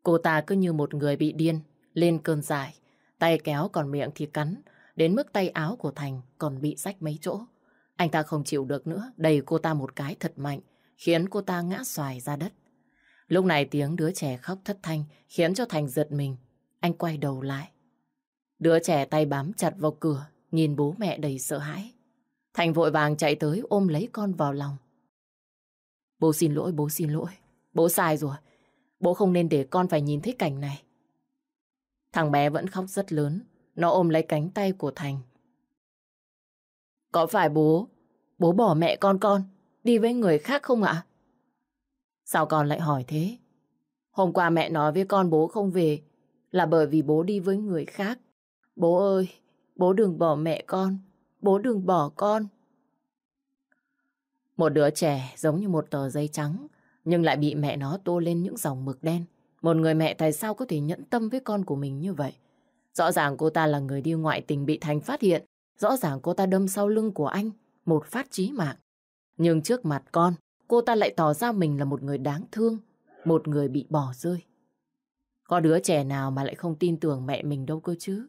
Cô ta cứ như một người bị điên, lên cơn dài. Tay kéo còn miệng thì cắn, đến mức tay áo của Thành còn bị rách mấy chỗ. Anh ta không chịu được nữa, đầy cô ta một cái thật mạnh, khiến cô ta ngã xoài ra đất. Lúc này tiếng đứa trẻ khóc thất thanh khiến cho Thành giật mình. Anh quay đầu lại. Đứa trẻ tay bám chặt vào cửa, nhìn bố mẹ đầy sợ hãi. Thành vội vàng chạy tới ôm lấy con vào lòng. Bố xin lỗi, bố xin lỗi. Bố sai rồi. Bố không nên để con phải nhìn thấy cảnh này. Thằng bé vẫn khóc rất lớn. Nó ôm lấy cánh tay của Thành có phải bố, bố bỏ mẹ con con, đi với người khác không ạ? Sao con lại hỏi thế? Hôm qua mẹ nói với con bố không về là bởi vì bố đi với người khác. Bố ơi, bố đừng bỏ mẹ con, bố đừng bỏ con. Một đứa trẻ giống như một tờ giấy trắng, nhưng lại bị mẹ nó tô lên những dòng mực đen. Một người mẹ tại sao có thể nhẫn tâm với con của mình như vậy? Rõ ràng cô ta là người đi ngoại tình bị Thành phát hiện Rõ ràng cô ta đâm sau lưng của anh một phát chí mạng. Nhưng trước mặt con, cô ta lại tỏ ra mình là một người đáng thương, một người bị bỏ rơi. Có đứa trẻ nào mà lại không tin tưởng mẹ mình đâu cơ chứ.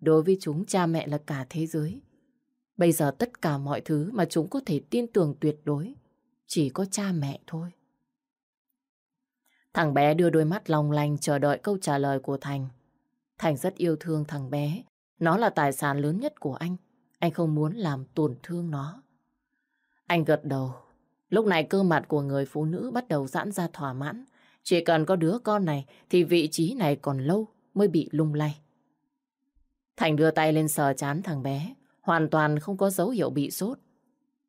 Đối với chúng, cha mẹ là cả thế giới. Bây giờ tất cả mọi thứ mà chúng có thể tin tưởng tuyệt đối, chỉ có cha mẹ thôi. Thằng bé đưa đôi mắt long lanh chờ đợi câu trả lời của Thành. Thành rất yêu thương thằng bé, nó là tài sản lớn nhất của anh. Anh không muốn làm tổn thương nó. Anh gật đầu. Lúc này cơ mặt của người phụ nữ bắt đầu giãn ra thỏa mãn. Chỉ cần có đứa con này thì vị trí này còn lâu mới bị lung lay. Thành đưa tay lên sờ chán thằng bé, hoàn toàn không có dấu hiệu bị sốt.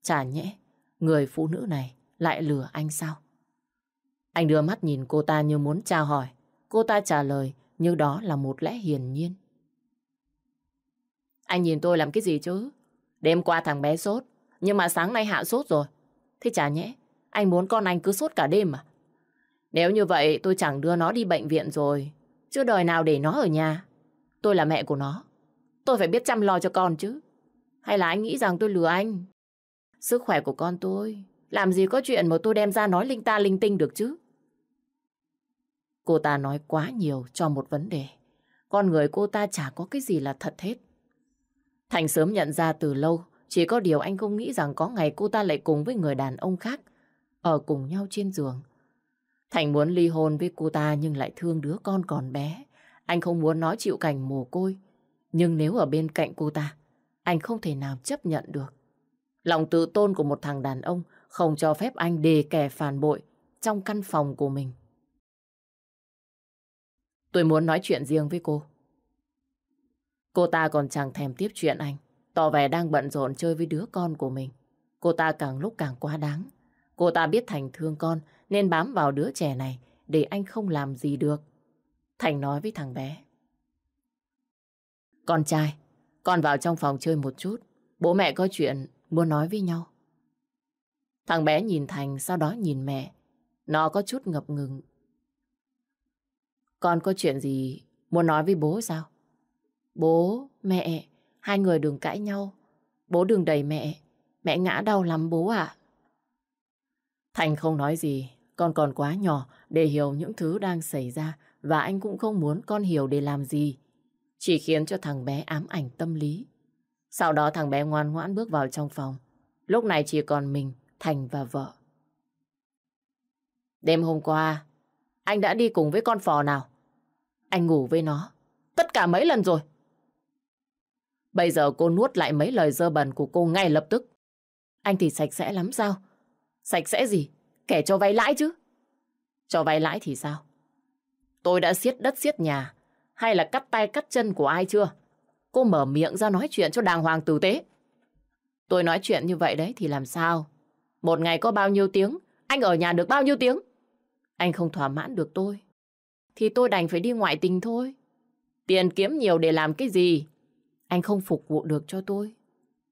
Chả nhẽ, người phụ nữ này lại lừa anh sao? Anh đưa mắt nhìn cô ta như muốn chào hỏi. Cô ta trả lời như đó là một lẽ hiển nhiên. Anh nhìn tôi làm cái gì chứ? Đêm qua thằng bé sốt, nhưng mà sáng nay hạ sốt rồi. Thế chả nhẽ, anh muốn con anh cứ sốt cả đêm à? Nếu như vậy tôi chẳng đưa nó đi bệnh viện rồi, chứ đời nào để nó ở nhà. Tôi là mẹ của nó, tôi phải biết chăm lo cho con chứ. Hay là anh nghĩ rằng tôi lừa anh? Sức khỏe của con tôi, làm gì có chuyện mà tôi đem ra nói linh ta linh tinh được chứ? Cô ta nói quá nhiều cho một vấn đề. Con người cô ta chả có cái gì là thật hết. Thành sớm nhận ra từ lâu, chỉ có điều anh không nghĩ rằng có ngày cô ta lại cùng với người đàn ông khác, ở cùng nhau trên giường. Thành muốn ly hôn với cô ta nhưng lại thương đứa con còn bé. Anh không muốn nói chịu cảnh mồ côi. Nhưng nếu ở bên cạnh cô ta, anh không thể nào chấp nhận được. Lòng tự tôn của một thằng đàn ông không cho phép anh đề kẻ phản bội trong căn phòng của mình. Tôi muốn nói chuyện riêng với cô. Cô ta còn chẳng thèm tiếp chuyện anh, tỏ vẻ đang bận rộn chơi với đứa con của mình. Cô ta càng lúc càng quá đáng. Cô ta biết Thành thương con nên bám vào đứa trẻ này để anh không làm gì được. Thành nói với thằng bé. Con trai, con vào trong phòng chơi một chút. Bố mẹ có chuyện muốn nói với nhau. Thằng bé nhìn Thành sau đó nhìn mẹ. Nó có chút ngập ngừng. Con có chuyện gì muốn nói với bố sao? Bố, mẹ, hai người đừng cãi nhau. Bố đừng đẩy mẹ, mẹ ngã đau lắm bố ạ. Thành không nói gì, con còn quá nhỏ để hiểu những thứ đang xảy ra và anh cũng không muốn con hiểu để làm gì. Chỉ khiến cho thằng bé ám ảnh tâm lý. Sau đó thằng bé ngoan ngoãn bước vào trong phòng. Lúc này chỉ còn mình, Thành và vợ. Đêm hôm qua, anh đã đi cùng với con phò nào? Anh ngủ với nó. Tất cả mấy lần rồi. Bây giờ cô nuốt lại mấy lời dơ bẩn của cô ngay lập tức. Anh thì sạch sẽ lắm sao? Sạch sẽ gì? Kẻ cho vay lãi chứ. Cho vay lãi thì sao? Tôi đã siết đất siết nhà, hay là cắt tay cắt chân của ai chưa? Cô mở miệng ra nói chuyện cho đàng hoàng tử tế. Tôi nói chuyện như vậy đấy thì làm sao? Một ngày có bao nhiêu tiếng, anh ở nhà được bao nhiêu tiếng? Anh không thỏa mãn được tôi, thì tôi đành phải đi ngoại tình thôi. Tiền kiếm nhiều để làm cái gì? Anh không phục vụ được cho tôi.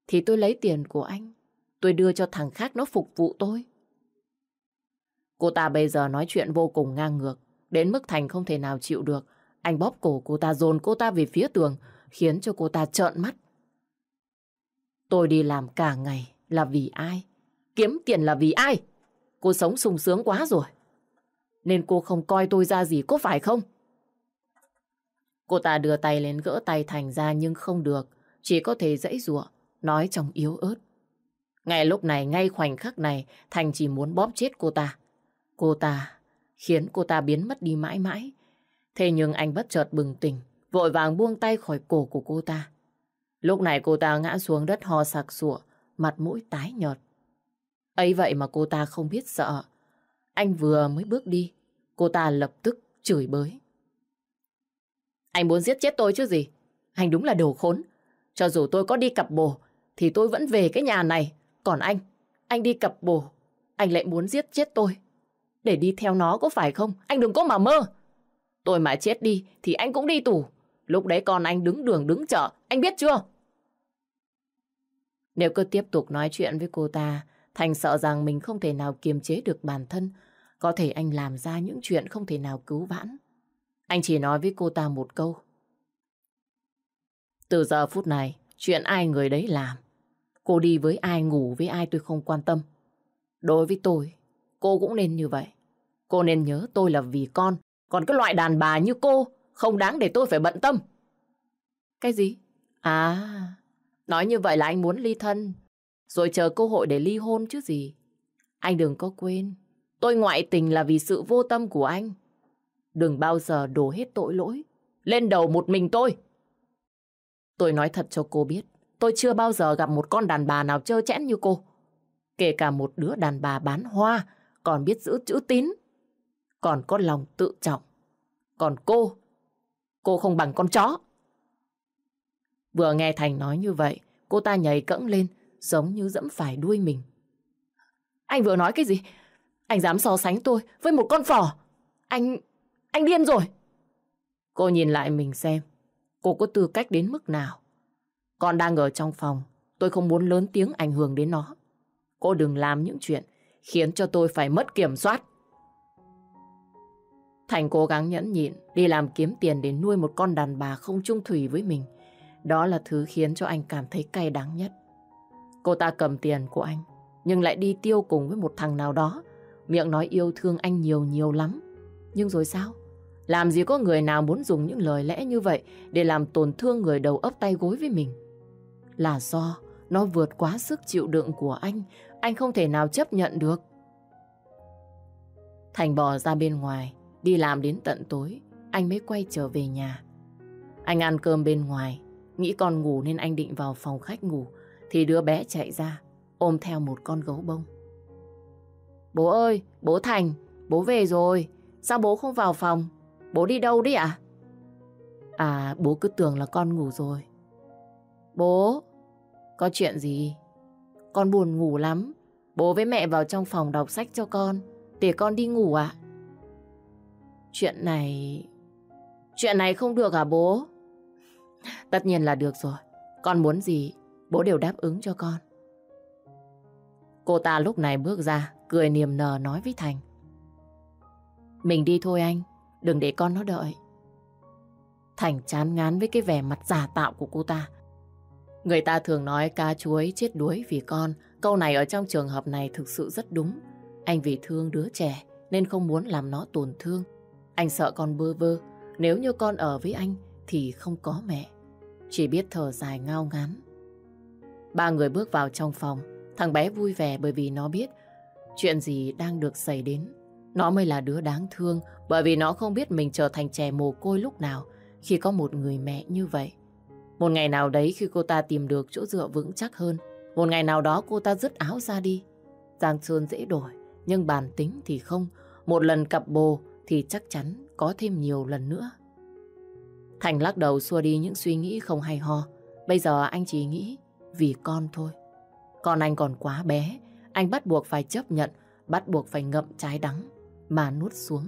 Thì tôi lấy tiền của anh. Tôi đưa cho thằng khác nó phục vụ tôi. Cô ta bây giờ nói chuyện vô cùng ngang ngược. Đến mức Thành không thể nào chịu được. Anh bóp cổ cô ta dồn cô ta về phía tường. Khiến cho cô ta trợn mắt. Tôi đi làm cả ngày là vì ai? Kiếm tiền là vì ai? Cô sống sung sướng quá rồi. Nên cô không coi tôi ra gì có phải không? Cô ta đưa tay lên gỡ tay Thành ra nhưng không được, chỉ có thể dãy giụa, nói trong yếu ớt. Ngay lúc này, ngay khoảnh khắc này, Thành chỉ muốn bóp chết cô ta. Cô ta khiến cô ta biến mất đi mãi mãi. Thế nhưng anh bất chợt bừng tỉnh, vội vàng buông tay khỏi cổ của cô ta. Lúc này cô ta ngã xuống đất ho sặc sụa, mặt mũi tái nhợt. Ấy vậy mà cô ta không biết sợ. Anh vừa mới bước đi, cô ta lập tức chửi bới. Anh muốn giết chết tôi chứ gì? Anh đúng là đồ khốn. Cho dù tôi có đi cặp bồ, thì tôi vẫn về cái nhà này. Còn anh, anh đi cặp bồ, anh lại muốn giết chết tôi. Để đi theo nó có phải không? Anh đừng có mà mơ. Tôi mà chết đi thì anh cũng đi tù. Lúc đấy con anh đứng đường đứng chợ, anh biết chưa? Nếu cứ tiếp tục nói chuyện với cô ta, Thành sợ rằng mình không thể nào kiềm chế được bản thân. Có thể anh làm ra những chuyện không thể nào cứu vãn. Anh chỉ nói với cô ta một câu. Từ giờ phút này, chuyện ai người đấy làm. Cô đi với ai ngủ với ai tôi không quan tâm. Đối với tôi, cô cũng nên như vậy. Cô nên nhớ tôi là vì con, còn cái loại đàn bà như cô không đáng để tôi phải bận tâm. Cái gì? À, nói như vậy là anh muốn ly thân, rồi chờ cơ hội để ly hôn chứ gì. Anh đừng có quên, tôi ngoại tình là vì sự vô tâm của anh. Đừng bao giờ đổ hết tội lỗi. Lên đầu một mình tôi. Tôi nói thật cho cô biết. Tôi chưa bao giờ gặp một con đàn bà nào trơ chẽn như cô. Kể cả một đứa đàn bà bán hoa còn biết giữ chữ tín. Còn có lòng tự trọng. Còn cô, cô không bằng con chó. Vừa nghe Thành nói như vậy, cô ta nhảy cẫng lên giống như dẫm phải đuôi mình. Anh vừa nói cái gì? Anh dám so sánh tôi với một con phỏ. Anh... Anh điên rồi. Cô nhìn lại mình xem, cô có tư cách đến mức nào. Con đang ở trong phòng, tôi không muốn lớn tiếng ảnh hưởng đến nó. Cô đừng làm những chuyện khiến cho tôi phải mất kiểm soát. Thành cố gắng nhẫn nhịn, đi làm kiếm tiền để nuôi một con đàn bà không trung thủy với mình. Đó là thứ khiến cho anh cảm thấy cay đắng nhất. Cô ta cầm tiền của anh, nhưng lại đi tiêu cùng với một thằng nào đó. Miệng nói yêu thương anh nhiều nhiều lắm. Nhưng rồi sao? Làm gì có người nào muốn dùng những lời lẽ như vậy để làm tổn thương người đầu ấp tay gối với mình. Là do nó vượt quá sức chịu đựng của anh, anh không thể nào chấp nhận được. Thành bò ra bên ngoài, đi làm đến tận tối, anh mới quay trở về nhà. Anh ăn cơm bên ngoài, nghĩ con ngủ nên anh định vào phòng khách ngủ, thì đứa bé chạy ra, ôm theo một con gấu bông. Bố ơi, bố Thành, bố về rồi, sao bố không vào phòng? Bố đi đâu đấy ạ? À? à, bố cứ tưởng là con ngủ rồi. Bố, có chuyện gì? Con buồn ngủ lắm. Bố với mẹ vào trong phòng đọc sách cho con, để con đi ngủ ạ. À? Chuyện này... Chuyện này không được hả à, bố? Tất nhiên là được rồi. Con muốn gì, bố đều đáp ứng cho con. Cô ta lúc này bước ra, cười niềm nở nói với Thành. Mình đi thôi anh, Đừng để con nó đợi. Thành chán ngán với cái vẻ mặt giả tạo của cô ta. Người ta thường nói cá chuối chết đuối vì con. Câu này ở trong trường hợp này thực sự rất đúng. Anh vì thương đứa trẻ nên không muốn làm nó tổn thương. Anh sợ con bơ vơ. Nếu như con ở với anh thì không có mẹ. Chỉ biết thở dài ngao ngán. Ba người bước vào trong phòng. Thằng bé vui vẻ bởi vì nó biết chuyện gì đang được xảy đến. Nó mới là đứa đáng thương, bởi vì nó không biết mình trở thành trẻ mồ côi lúc nào khi có một người mẹ như vậy. Một ngày nào đấy khi cô ta tìm được chỗ dựa vững chắc hơn, một ngày nào đó cô ta dứt áo ra đi. Giang Sơn dễ đổi, nhưng bản tính thì không. Một lần cặp bồ thì chắc chắn có thêm nhiều lần nữa. Thành lắc đầu xua đi những suy nghĩ không hay ho. Bây giờ anh chỉ nghĩ vì con thôi. Con anh còn quá bé, anh bắt buộc phải chấp nhận, bắt buộc phải ngậm trái đắng mà nuốt xuống.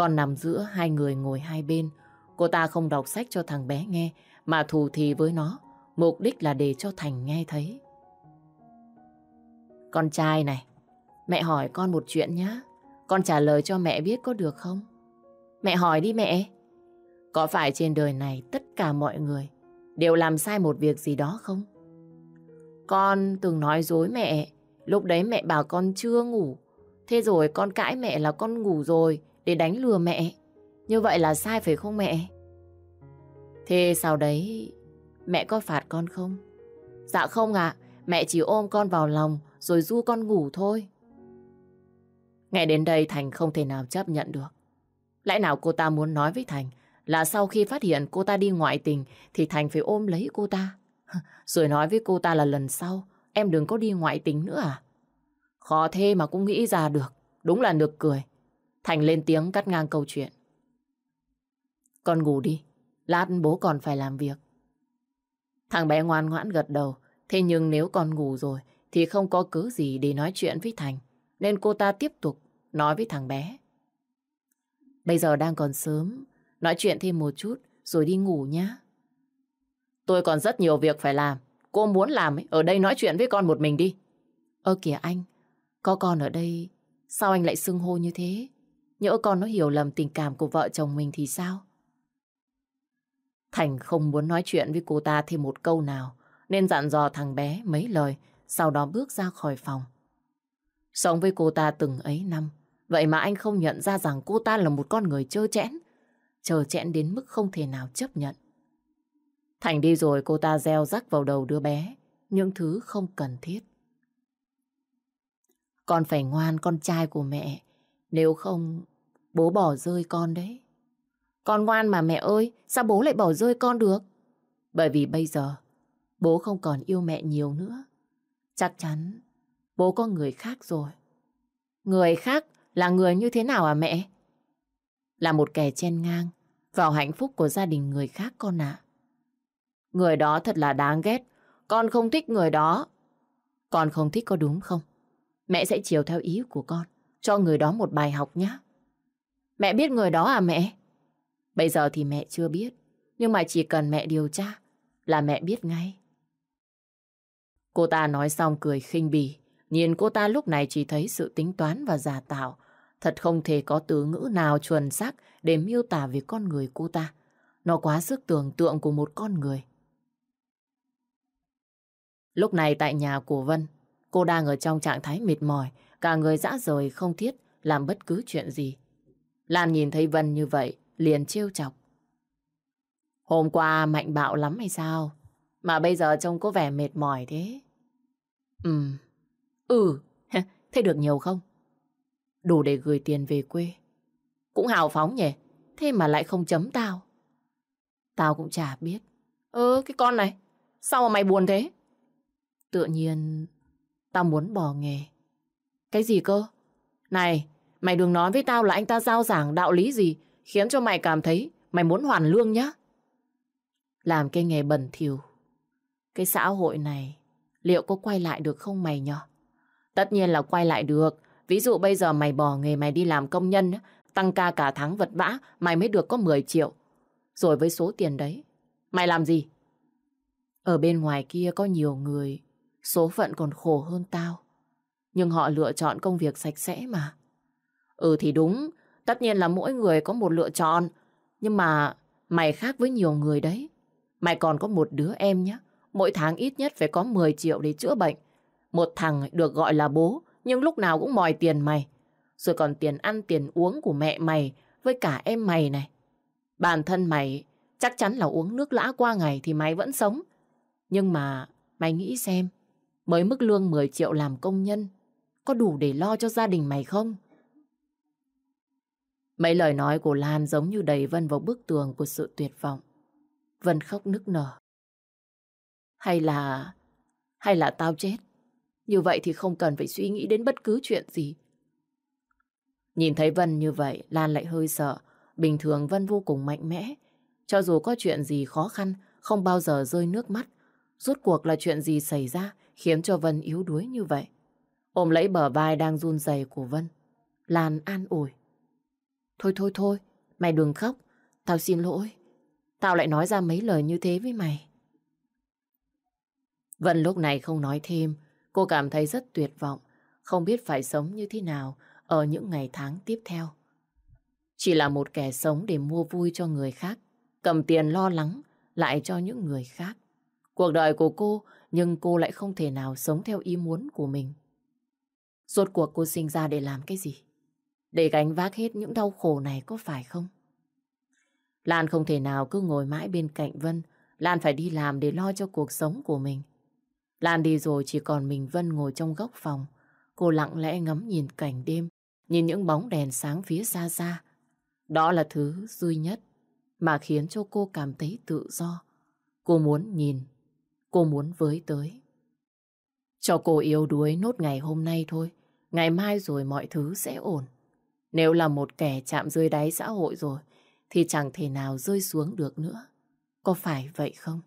Con nằm giữa hai người ngồi hai bên. Cô ta không đọc sách cho thằng bé nghe, mà thù thì với nó, mục đích là để cho Thành nghe thấy. Con trai này, mẹ hỏi con một chuyện nhé. Con trả lời cho mẹ biết có được không? Mẹ hỏi đi mẹ. Có phải trên đời này tất cả mọi người đều làm sai một việc gì đó không? Con từng nói dối mẹ, lúc đấy mẹ bảo con chưa ngủ. Thế rồi con cãi mẹ là con ngủ rồi, để đánh lừa mẹ. Như vậy là sai phải không mẹ? Thế sau đấy mẹ có phạt con không? Dạ không ạ, mẹ chỉ ôm con vào lòng rồi du con ngủ thôi. Nghe đến đây Thành không thể nào chấp nhận được. Lẽ nào cô ta muốn nói với Thành là sau khi phát hiện cô ta đi ngoại tình thì Thành phải ôm lấy cô ta. Rồi nói với cô ta là lần sau em đừng có đi ngoại tình nữa à? Khó thế mà cũng nghĩ ra được. Đúng là được cười. Thành lên tiếng cắt ngang câu chuyện. Con ngủ đi, lát bố còn phải làm việc. Thằng bé ngoan ngoãn gật đầu, thế nhưng nếu con ngủ rồi thì không có cứ gì để nói chuyện với Thành, nên cô ta tiếp tục nói với thằng bé. Bây giờ đang còn sớm, nói chuyện thêm một chút rồi đi ngủ nhá. Tôi còn rất nhiều việc phải làm, cô muốn làm ấy, ở đây nói chuyện với con một mình đi. Ơ kìa anh, có con ở đây, sao anh lại xưng hô như thế? Nhỡ con nó hiểu lầm tình cảm của vợ chồng mình thì sao? Thành không muốn nói chuyện với cô ta thêm một câu nào, nên dặn dò thằng bé mấy lời, sau đó bước ra khỏi phòng. Sống với cô ta từng ấy năm, vậy mà anh không nhận ra rằng cô ta là một con người trơ trẽn, trơ trẽn đến mức không thể nào chấp nhận. Thành đi rồi cô ta gieo rắc vào đầu đứa bé, những thứ không cần thiết. Con phải ngoan con trai của mẹ, nếu không Bố bỏ rơi con đấy. Con ngoan mà mẹ ơi, sao bố lại bỏ rơi con được? Bởi vì bây giờ, bố không còn yêu mẹ nhiều nữa. Chắc chắn, bố có người khác rồi. Người khác là người như thế nào à mẹ? Là một kẻ chen ngang vào hạnh phúc của gia đình người khác con ạ. À. Người đó thật là đáng ghét, con không thích người đó. Con không thích có đúng không? Mẹ sẽ chiều theo ý của con, cho người đó một bài học nhé. Mẹ biết người đó à mẹ? Bây giờ thì mẹ chưa biết, nhưng mà chỉ cần mẹ điều tra là mẹ biết ngay. Cô ta nói xong cười khinh bỉ, nhìn cô ta lúc này chỉ thấy sự tính toán và giả tạo. Thật không thể có từ ngữ nào chuẩn xác để miêu tả về con người cô ta. Nó quá sức tưởng tượng của một con người. Lúc này tại nhà của Vân, cô đang ở trong trạng thái mệt mỏi, cả người dã rời không thiết làm bất cứ chuyện gì. Lan nhìn thấy Vân như vậy, liền trêu chọc. Hôm qua mạnh bạo lắm hay sao? Mà bây giờ trông có vẻ mệt mỏi thế. Ừ, ừ, thế được nhiều không? Đủ để gửi tiền về quê. Cũng hào phóng nhỉ, thế mà lại không chấm tao. Tao cũng chả biết. ơ cái con này, sao mà mày buồn thế? Tự nhiên, tao muốn bỏ nghề. Cái gì cơ? Này, Mày đừng nói với tao là anh ta giao giảng đạo lý gì khiến cho mày cảm thấy mày muốn hoàn lương nhá. Làm cái nghề bẩn thỉu. Cái xã hội này liệu có quay lại được không mày nhở? Tất nhiên là quay lại được. Ví dụ bây giờ mày bỏ nghề mày đi làm công nhân, tăng ca cả tháng vật vã, mày mới được có 10 triệu. Rồi với số tiền đấy, mày làm gì? Ở bên ngoài kia có nhiều người, số phận còn khổ hơn tao. Nhưng họ lựa chọn công việc sạch sẽ mà. Ừ thì đúng, tất nhiên là mỗi người có một lựa chọn. Nhưng mà mày khác với nhiều người đấy. Mày còn có một đứa em nhé. Mỗi tháng ít nhất phải có 10 triệu để chữa bệnh. Một thằng được gọi là bố, nhưng lúc nào cũng mòi tiền mày. Rồi còn tiền ăn tiền uống của mẹ mày với cả em mày này. Bản thân mày chắc chắn là uống nước lã qua ngày thì mày vẫn sống. Nhưng mà mày nghĩ xem, mới mức lương 10 triệu làm công nhân, có đủ để lo cho gia đình mày không? Mấy lời nói của Lan giống như đẩy Vân vào bức tường của sự tuyệt vọng. Vân khóc nức nở. Hay là... Hay là tao chết. Như vậy thì không cần phải suy nghĩ đến bất cứ chuyện gì. Nhìn thấy Vân như vậy, Lan lại hơi sợ. Bình thường Vân vô cùng mạnh mẽ. Cho dù có chuyện gì khó khăn, không bao giờ rơi nước mắt. Rốt cuộc là chuyện gì xảy ra khiến cho Vân yếu đuối như vậy? Ôm lấy bờ vai đang run rẩy của Vân. Lan an ủi. Thôi thôi thôi, mày đừng khóc. Tao xin lỗi. Tao lại nói ra mấy lời như thế với mày. Vân lúc này không nói thêm. Cô cảm thấy rất tuyệt vọng. Không biết phải sống như thế nào ở những ngày tháng tiếp theo. Chỉ là một kẻ sống để mua vui cho người khác. Cầm tiền lo lắng lại cho những người khác. Cuộc đời của cô nhưng cô lại không thể nào sống theo ý muốn của mình. Rốt cuộc cô sinh ra để làm cái gì? để gánh vác hết những đau khổ này có phải không? Lan không thể nào cứ ngồi mãi bên cạnh Vân, Lan phải đi làm để lo cho cuộc sống của mình. Lan đi rồi chỉ còn mình Vân ngồi trong góc phòng, cô lặng lẽ ngắm nhìn cảnh đêm, nhìn những bóng đèn sáng phía xa xa. Đó là thứ duy nhất mà khiến cho cô cảm thấy tự do. Cô muốn nhìn, cô muốn với tới. Cho cô yếu đuối nốt ngày hôm nay thôi, ngày mai rồi mọi thứ sẽ ổn. Nếu là một kẻ chạm dưới đáy xã hội rồi, thì chẳng thể nào rơi xuống được nữa. Có phải vậy không?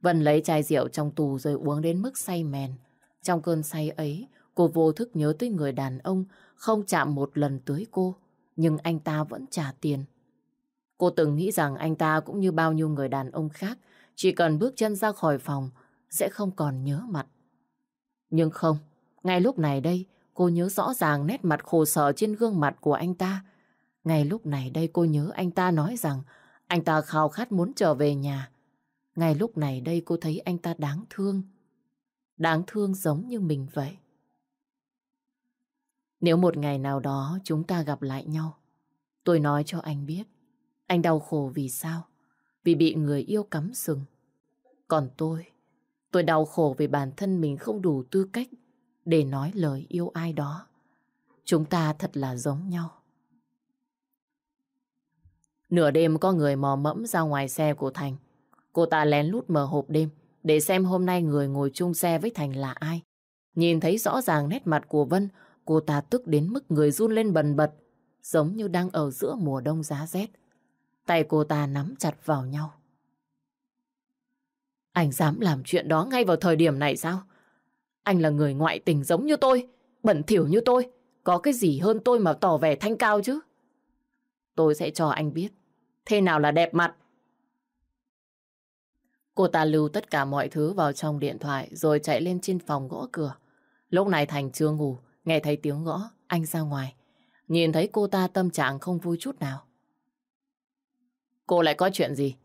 Vân lấy chai rượu trong tù rồi uống đến mức say mèn. Trong cơn say ấy, cô vô thức nhớ tới người đàn ông không chạm một lần tới cô, nhưng anh ta vẫn trả tiền. Cô từng nghĩ rằng anh ta cũng như bao nhiêu người đàn ông khác, chỉ cần bước chân ra khỏi phòng sẽ không còn nhớ mặt. Nhưng không, ngay lúc này đây, Cô nhớ rõ ràng nét mặt khổ sở trên gương mặt của anh ta. Ngay lúc này đây cô nhớ anh ta nói rằng anh ta khao khát muốn trở về nhà. Ngay lúc này đây cô thấy anh ta đáng thương. Đáng thương giống như mình vậy. Nếu một ngày nào đó chúng ta gặp lại nhau, tôi nói cho anh biết anh đau khổ vì sao? Vì bị người yêu cắm sừng. Còn tôi, tôi đau khổ vì bản thân mình không đủ tư cách để nói lời yêu ai đó. Chúng ta thật là giống nhau. Nửa đêm có người mò mẫm ra ngoài xe của Thành. Cô ta lén lút mở hộp đêm để xem hôm nay người ngồi chung xe với Thành là ai. Nhìn thấy rõ ràng nét mặt của Vân, cô ta tức đến mức người run lên bần bật, giống như đang ở giữa mùa đông giá rét. Tay cô ta nắm chặt vào nhau. Anh dám làm chuyện đó ngay vào thời điểm này sao? Anh là người ngoại tình giống như tôi, bẩn thỉu như tôi. Có cái gì hơn tôi mà tỏ vẻ thanh cao chứ? Tôi sẽ cho anh biết. Thế nào là đẹp mặt? Cô ta lưu tất cả mọi thứ vào trong điện thoại rồi chạy lên trên phòng gõ cửa. Lúc này Thành chưa ngủ, nghe thấy tiếng gõ, anh ra ngoài. Nhìn thấy cô ta tâm trạng không vui chút nào. Cô lại có chuyện gì?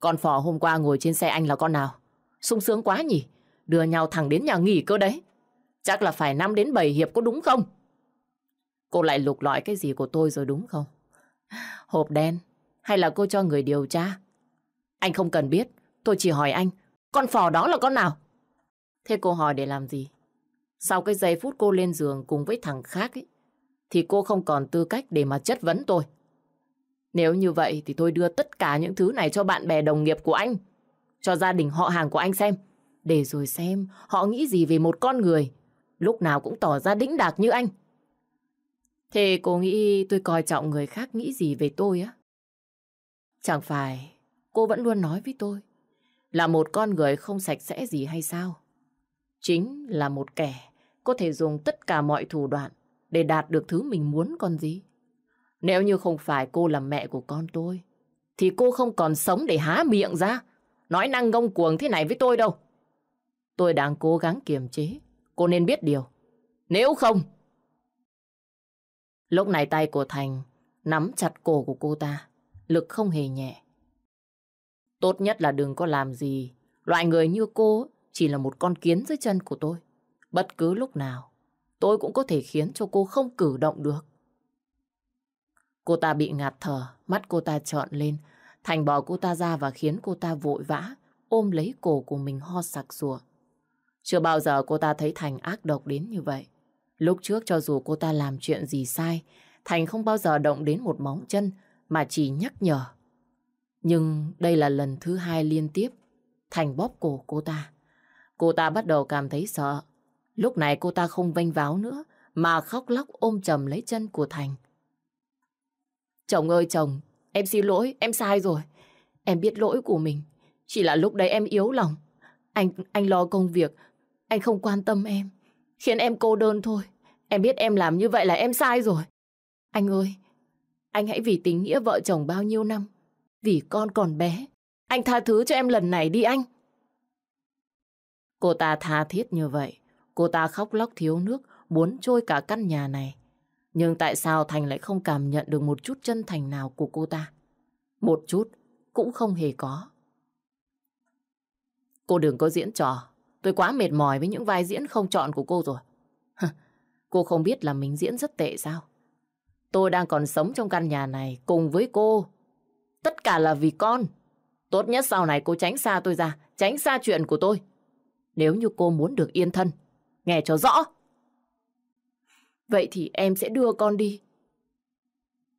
Con phỏ hôm qua ngồi trên xe anh là con nào? sung sướng quá nhỉ? đưa nhau thẳng đến nhà nghỉ cơ đấy. Chắc là phải 5 đến 7 hiệp có đúng không? Cô lại lục lọi cái gì của tôi rồi đúng không? Hộp đen hay là cô cho người điều tra? Anh không cần biết, tôi chỉ hỏi anh, con phò đó là con nào? Thế cô hỏi để làm gì? Sau cái giây phút cô lên giường cùng với thằng khác ấy, thì cô không còn tư cách để mà chất vấn tôi. Nếu như vậy thì tôi đưa tất cả những thứ này cho bạn bè đồng nghiệp của anh, cho gia đình họ hàng của anh xem. Để rồi xem họ nghĩ gì về một con người Lúc nào cũng tỏ ra đĩnh đạc như anh Thế cô nghĩ tôi coi trọng người khác nghĩ gì về tôi á? Chẳng phải cô vẫn luôn nói với tôi là một con người không sạch sẽ gì hay sao? Chính là một kẻ có thể dùng tất cả mọi thủ đoạn để đạt được thứ mình muốn con gì. Nếu như không phải cô là mẹ của con tôi, thì cô không còn sống để há miệng ra, nói năng ngông cuồng thế này với tôi đâu. Tôi đang cố gắng kiềm chế. Cô nên biết điều. Nếu không... Lúc này tay của Thành nắm chặt cổ của cô ta. Lực không hề nhẹ. Tốt nhất là đừng có làm gì. Loại người như cô chỉ là một con kiến dưới chân của tôi. Bất cứ lúc nào, tôi cũng có thể khiến cho cô không cử động được. Cô ta bị ngạt thở, mắt cô ta trợn lên. Thành bỏ cô ta ra và khiến cô ta vội vã, ôm lấy cổ của mình ho sặc sụa. Chưa bao giờ cô ta thấy Thành ác độc đến như vậy. Lúc trước cho dù cô ta làm chuyện gì sai, Thành không bao giờ động đến một móng chân mà chỉ nhắc nhở. Nhưng đây là lần thứ hai liên tiếp Thành bóp cổ cô ta. Cô ta bắt đầu cảm thấy sợ. Lúc này cô ta không vênh váo nữa mà khóc lóc ôm chầm lấy chân của Thành. Chồng ơi chồng, em xin lỗi, em sai rồi. Em biết lỗi của mình. Chỉ là lúc đấy em yếu lòng. Anh anh lo công việc, anh không quan tâm em, khiến em cô đơn thôi. Em biết em làm như vậy là em sai rồi. Anh ơi, anh hãy vì tình nghĩa vợ chồng bao nhiêu năm, vì con còn bé. Anh tha thứ cho em lần này đi anh. Cô ta tha thiết như vậy, cô ta khóc lóc thiếu nước, muốn trôi cả căn nhà này. Nhưng tại sao Thành lại không cảm nhận được một chút chân thành nào của cô ta? Một chút cũng không hề có. Cô đừng có diễn trò, Tôi quá mệt mỏi với những vai diễn không chọn của cô rồi. cô không biết là mình diễn rất tệ sao? Tôi đang còn sống trong căn nhà này cùng với cô. Tất cả là vì con. Tốt nhất sau này cô tránh xa tôi ra, tránh xa chuyện của tôi. Nếu như cô muốn được yên thân, nghe cho rõ. Vậy thì em sẽ đưa con đi.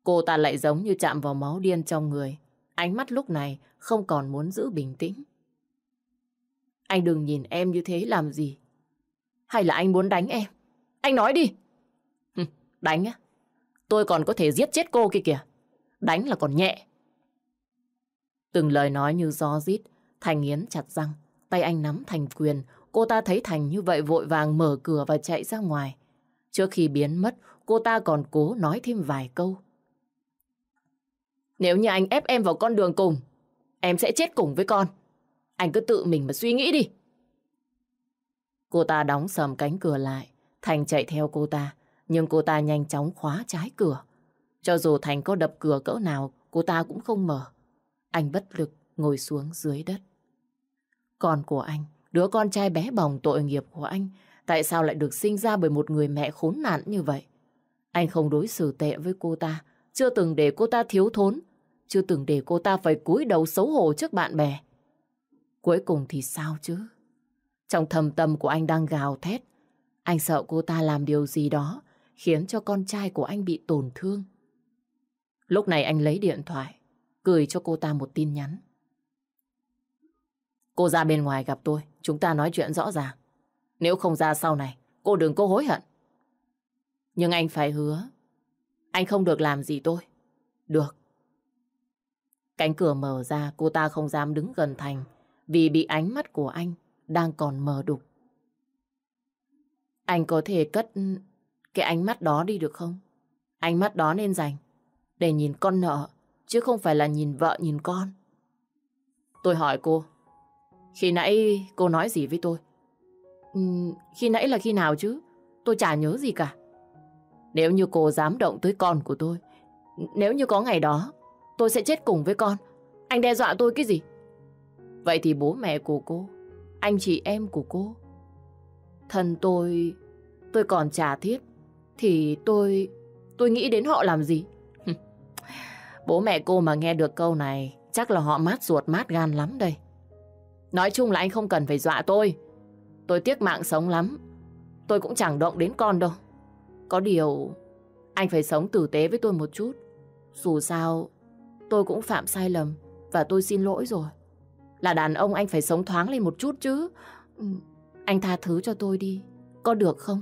Cô ta lại giống như chạm vào máu điên trong người. Ánh mắt lúc này không còn muốn giữ bình tĩnh. Anh đừng nhìn em như thế làm gì. Hay là anh muốn đánh em? Anh nói đi. đánh á? Tôi còn có thể giết chết cô kia kìa. Đánh là còn nhẹ. Từng lời nói như gió rít, Thành nghiến chặt răng. Tay anh nắm Thành quyền. Cô ta thấy Thành như vậy vội vàng mở cửa và chạy ra ngoài. Trước khi biến mất, cô ta còn cố nói thêm vài câu. Nếu như anh ép em vào con đường cùng, em sẽ chết cùng với con. Anh cứ tự mình mà suy nghĩ đi. Cô ta đóng sầm cánh cửa lại. Thành chạy theo cô ta. Nhưng cô ta nhanh chóng khóa trái cửa. Cho dù Thành có đập cửa cỡ nào, cô ta cũng không mở. Anh bất lực ngồi xuống dưới đất. Con của anh, đứa con trai bé bỏng tội nghiệp của anh, tại sao lại được sinh ra bởi một người mẹ khốn nạn như vậy? Anh không đối xử tệ với cô ta, chưa từng để cô ta thiếu thốn, chưa từng để cô ta phải cúi đầu xấu hổ trước bạn bè. Cuối cùng thì sao chứ? Trong thầm tâm của anh đang gào thét, anh sợ cô ta làm điều gì đó khiến cho con trai của anh bị tổn thương. Lúc này anh lấy điện thoại, gửi cho cô ta một tin nhắn. Cô ra bên ngoài gặp tôi, chúng ta nói chuyện rõ ràng. Nếu không ra sau này, cô đừng có hối hận. Nhưng anh phải hứa, anh không được làm gì tôi. Được. Cánh cửa mở ra, cô ta không dám đứng gần Thành, vì bị ánh mắt của anh đang còn mờ đục. Anh có thể cất ừ, cái ánh mắt đó đi được không? Ánh mắt đó nên dành để nhìn con nợ chứ không phải là nhìn vợ nhìn con. Tôi hỏi cô, khi nãy cô nói gì với tôi? Ừ, khi nãy là khi nào chứ? Tôi chả nhớ gì cả. Nếu như cô dám động tới con của tôi, nếu như có ngày đó, tôi sẽ chết cùng với con. Anh đe dọa tôi cái gì? Vậy thì bố mẹ của cô, anh chị em của cô. Thân tôi, tôi còn trả thiết, thì tôi, tôi nghĩ đến họ làm gì? bố mẹ cô mà nghe được câu này, chắc là họ mát ruột mát gan lắm đây. Nói chung là anh không cần phải dọa tôi. Tôi tiếc mạng sống lắm. Tôi cũng chẳng động đến con đâu. Có điều, anh phải sống tử tế với tôi một chút. Dù sao, tôi cũng phạm sai lầm và tôi xin lỗi rồi. Là đàn ông anh phải sống thoáng lên một chút chứ. Ừ, anh tha thứ cho tôi đi, có được không?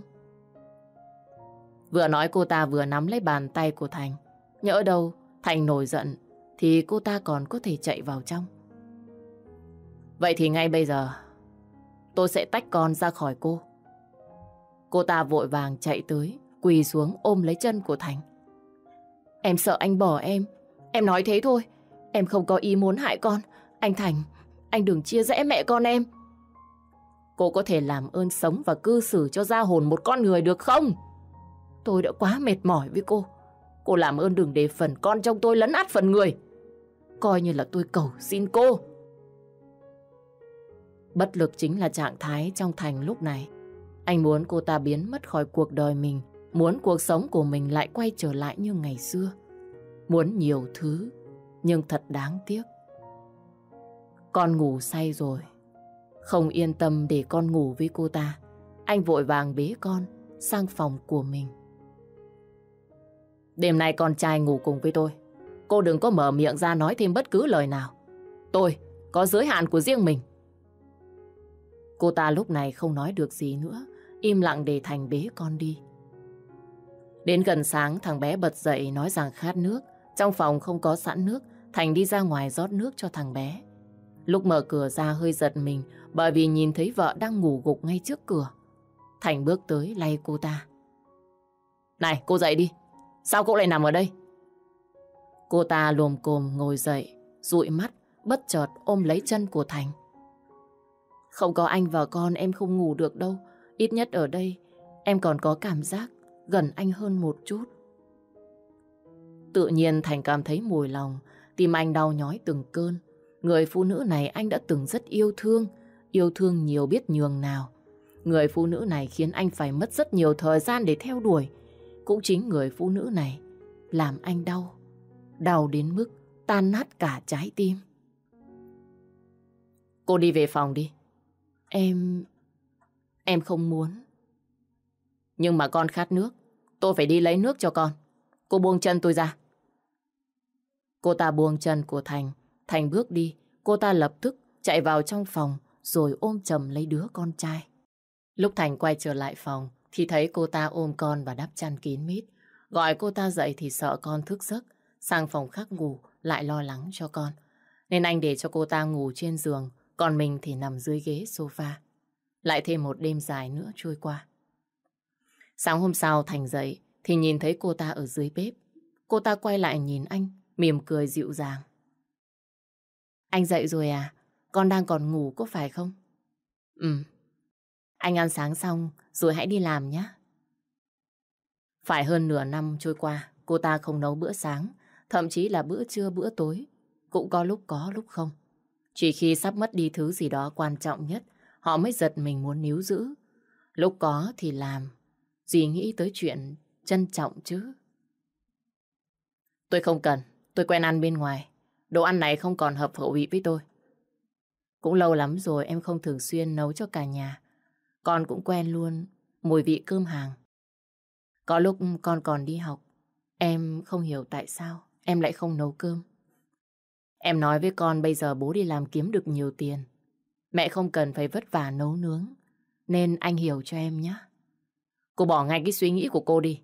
Vừa nói cô ta vừa nắm lấy bàn tay của Thành. Nhỡ đâu Thành nổi giận thì cô ta còn có thể chạy vào trong. Vậy thì ngay bây giờ tôi sẽ tách con ra khỏi cô. Cô ta vội vàng chạy tới, quỳ xuống ôm lấy chân của Thành. Em sợ anh bỏ em, em nói thế thôi, em không có ý muốn hại con. Anh Thành, anh đừng chia rẽ mẹ con em. Cô có thể làm ơn sống và cư xử cho gia hồn một con người được không? Tôi đã quá mệt mỏi với cô. Cô làm ơn đừng để phần con trong tôi lấn át phần người. Coi như là tôi cầu xin cô. Bất lực chính là trạng thái trong Thành lúc này. Anh muốn cô ta biến mất khỏi cuộc đời mình, muốn cuộc sống của mình lại quay trở lại như ngày xưa. Muốn nhiều thứ, nhưng thật đáng tiếc. Con ngủ say rồi. Không yên tâm để con ngủ với cô ta. Anh vội vàng bế con sang phòng của mình. Đêm nay con trai ngủ cùng với tôi. Cô đừng có mở miệng ra nói thêm bất cứ lời nào. Tôi có giới hạn của riêng mình. Cô ta lúc này không nói được gì nữa, im lặng để Thành bế con đi. Đến gần sáng, thằng bé bật dậy nói rằng khát nước. Trong phòng không có sẵn nước, Thành đi ra ngoài rót nước cho thằng bé. Lúc mở cửa ra hơi giật mình bởi vì nhìn thấy vợ đang ngủ gục ngay trước cửa. Thành bước tới lay cô ta. Này, cô dậy đi. Sao cô lại nằm ở đây? Cô ta lồm cồm ngồi dậy, dụi mắt, bất chợt ôm lấy chân của Thành. Không có anh và con em không ngủ được đâu. Ít nhất ở đây em còn có cảm giác gần anh hơn một chút. Tự nhiên Thành cảm thấy mùi lòng, tim anh đau nhói từng cơn. Người phụ nữ này anh đã từng rất yêu thương, yêu thương nhiều biết nhường nào. Người phụ nữ này khiến anh phải mất rất nhiều thời gian để theo đuổi. Cũng chính người phụ nữ này làm anh đau, đau đến mức tan nát cả trái tim. Cô đi về phòng đi. Em... em không muốn. Nhưng mà con khát nước. Tôi phải đi lấy nước cho con. Cô buông chân tôi ra. Cô ta buông chân của Thành Thành bước đi, cô ta lập tức chạy vào trong phòng rồi ôm chầm lấy đứa con trai. Lúc Thành quay trở lại phòng thì thấy cô ta ôm con và đắp chăn kín mít. Gọi cô ta dậy thì sợ con thức giấc, sang phòng khác ngủ lại lo lắng cho con. Nên anh để cho cô ta ngủ trên giường, còn mình thì nằm dưới ghế sofa. Lại thêm một đêm dài nữa trôi qua. Sáng hôm sau Thành dậy thì nhìn thấy cô ta ở dưới bếp. Cô ta quay lại nhìn anh, mỉm cười dịu dàng. Anh dậy rồi à? Con đang còn ngủ có phải không? Ừ. Anh ăn sáng xong rồi hãy đi làm nhé. Phải hơn nửa năm trôi qua, cô ta không nấu bữa sáng, thậm chí là bữa trưa bữa tối, cũng có lúc có lúc không. Chỉ khi sắp mất đi thứ gì đó quan trọng nhất, họ mới giật mình muốn níu giữ. Lúc có thì làm, gì nghĩ tới chuyện trân trọng chứ. Tôi không cần, tôi quen ăn bên ngoài, Đồ ăn này không còn hợp khẩu vị với tôi. Cũng lâu lắm rồi em không thường xuyên nấu cho cả nhà. Con cũng quen luôn mùi vị cơm hàng. Có lúc con còn đi học, em không hiểu tại sao em lại không nấu cơm. Em nói với con bây giờ bố đi làm kiếm được nhiều tiền. Mẹ không cần phải vất vả nấu nướng, nên anh hiểu cho em nhé. Cô bỏ ngay cái suy nghĩ của cô đi.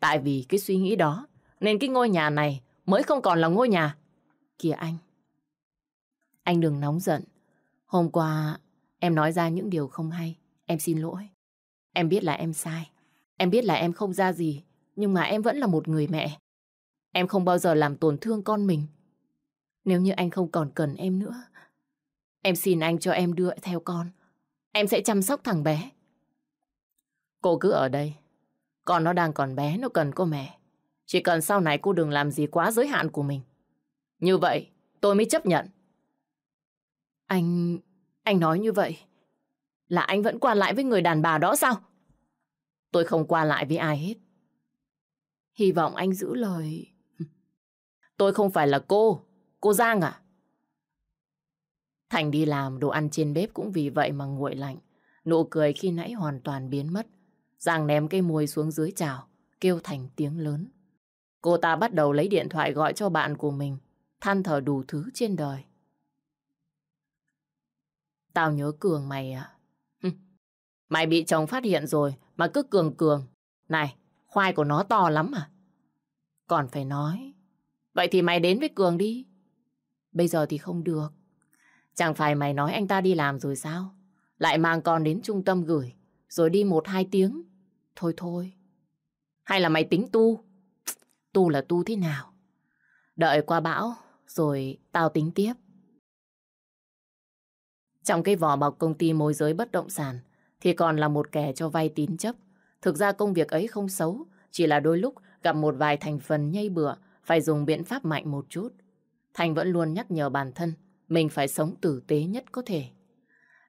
Tại vì cái suy nghĩ đó, nên cái ngôi nhà này mới không còn là ngôi nhà. Kìa anh. Anh đừng nóng giận. Hôm qua em nói ra những điều không hay. Em xin lỗi. Em biết là em sai. Em biết là em không ra gì. Nhưng mà em vẫn là một người mẹ. Em không bao giờ làm tổn thương con mình. Nếu như anh không còn cần em nữa, em xin anh cho em đưa theo con. Em sẽ chăm sóc thằng bé. Cô cứ ở đây. Con nó đang còn bé, nó cần cô mẹ. Chỉ cần sau này cô đừng làm gì quá giới hạn của mình. Như vậy tôi mới chấp nhận. Anh... anh nói như vậy là anh vẫn qua lại với người đàn bà đó sao? Tôi không qua lại với ai hết. Hy vọng anh giữ lời. Tôi không phải là cô, cô Giang à? Thành đi làm, đồ ăn trên bếp cũng vì vậy mà nguội lạnh. Nụ cười khi nãy hoàn toàn biến mất. Giang ném cây muôi xuống dưới chảo, kêu thành tiếng lớn. Cô ta bắt đầu lấy điện thoại gọi cho bạn của mình than thở đủ thứ trên đời. Tao nhớ Cường mày à. mày bị chồng phát hiện rồi mà cứ Cường Cường. Này, khoai của nó to lắm à? Còn phải nói. Vậy thì mày đến với Cường đi. Bây giờ thì không được. Chẳng phải mày nói anh ta đi làm rồi sao? Lại mang con đến trung tâm gửi, rồi đi một hai tiếng. Thôi thôi. Hay là mày tính tu? Tu là tu thế nào? Đợi qua bão, rồi tao tính tiếp. Trong cái vỏ bọc công ty môi giới bất động sản thì còn là một kẻ cho vay tín chấp. Thực ra công việc ấy không xấu, chỉ là đôi lúc gặp một vài thành phần nhây bừa phải dùng biện pháp mạnh một chút. Thành vẫn luôn nhắc nhở bản thân mình phải sống tử tế nhất có thể.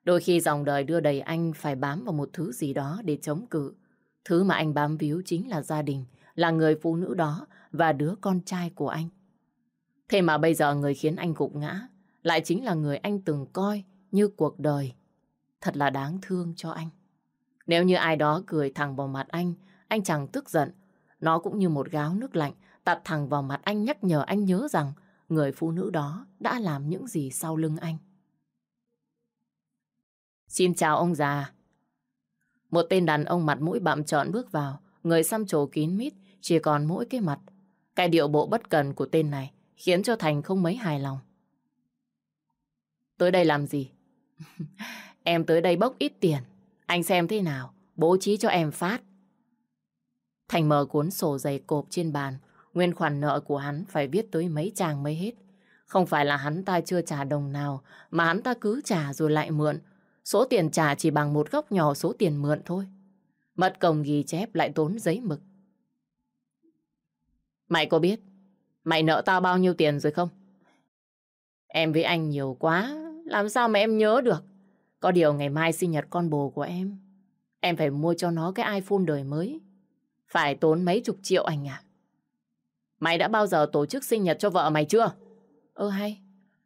Đôi khi dòng đời đưa đầy anh phải bám vào một thứ gì đó để chống cự. Thứ mà anh bám víu chính là gia đình, là người phụ nữ đó và đứa con trai của anh. Thế mà bây giờ người khiến anh gục ngã lại chính là người anh từng coi như cuộc đời. Thật là đáng thương cho anh. Nếu như ai đó cười thẳng vào mặt anh, anh chẳng tức giận. Nó cũng như một gáo nước lạnh tạt thẳng vào mặt anh nhắc nhở anh nhớ rằng người phụ nữ đó đã làm những gì sau lưng anh. Xin chào ông già. Một tên đàn ông mặt mũi bạm trọn bước vào, người xăm trổ kín mít, chỉ còn mỗi cái mặt. Cái điệu bộ bất cần của tên này khiến cho Thành không mấy hài lòng. Tới đây làm gì? em tới đây bốc ít tiền. Anh xem thế nào, bố trí cho em phát. Thành mở cuốn sổ dày cộp trên bàn. Nguyên khoản nợ của hắn phải viết tới mấy trang mới hết. Không phải là hắn ta chưa trả đồng nào, mà hắn ta cứ trả rồi lại mượn. Số tiền trả chỉ bằng một góc nhỏ số tiền mượn thôi. Mật công ghi chép lại tốn giấy mực. Mày có biết Mày nợ tao bao nhiêu tiền rồi không? Em với anh nhiều quá, làm sao mà em nhớ được? Có điều ngày mai sinh nhật con bồ của em, em phải mua cho nó cái iPhone đời mới. Phải tốn mấy chục triệu anh à? Mày đã bao giờ tổ chức sinh nhật cho vợ mày chưa? Ơ hay,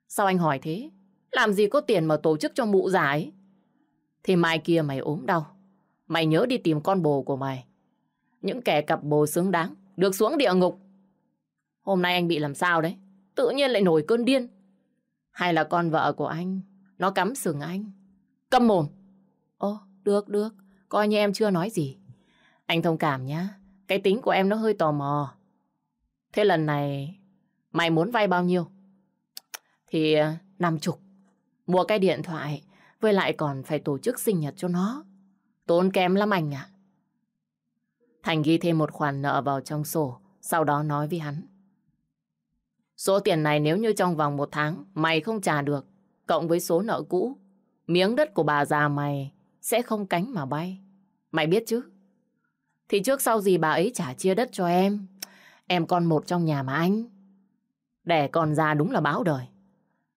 sao anh hỏi thế? Làm gì có tiền mà tổ chức cho mụ già ấy? Thì mai kia mày ốm đau, mày nhớ đi tìm con bồ của mày. Những kẻ cặp bồ xứng đáng, được xuống địa ngục. Hôm nay anh bị làm sao đấy? Tự nhiên lại nổi cơn điên. Hay là con vợ của anh, nó cắm sừng anh. Câm mồm. Ồ, được, được. Coi như em chưa nói gì. Anh thông cảm nhá. Cái tính của em nó hơi tò mò. Thế lần này, mày muốn vay bao nhiêu? Thì ờ, năm chục. Mua cái điện thoại, với lại còn phải tổ chức sinh nhật cho nó. Tốn kém lắm anh ạ. Thành ghi thêm một khoản nợ vào trong sổ, sau đó nói với hắn. Số tiền này nếu như trong vòng một tháng mày không trả được, cộng với số nợ cũ, miếng đất của bà già mày sẽ không cánh mà bay. Mày biết chứ? Thì trước sau gì bà ấy trả chia đất cho em. Em con một trong nhà mà anh. Đẻ con ra đúng là báo đời.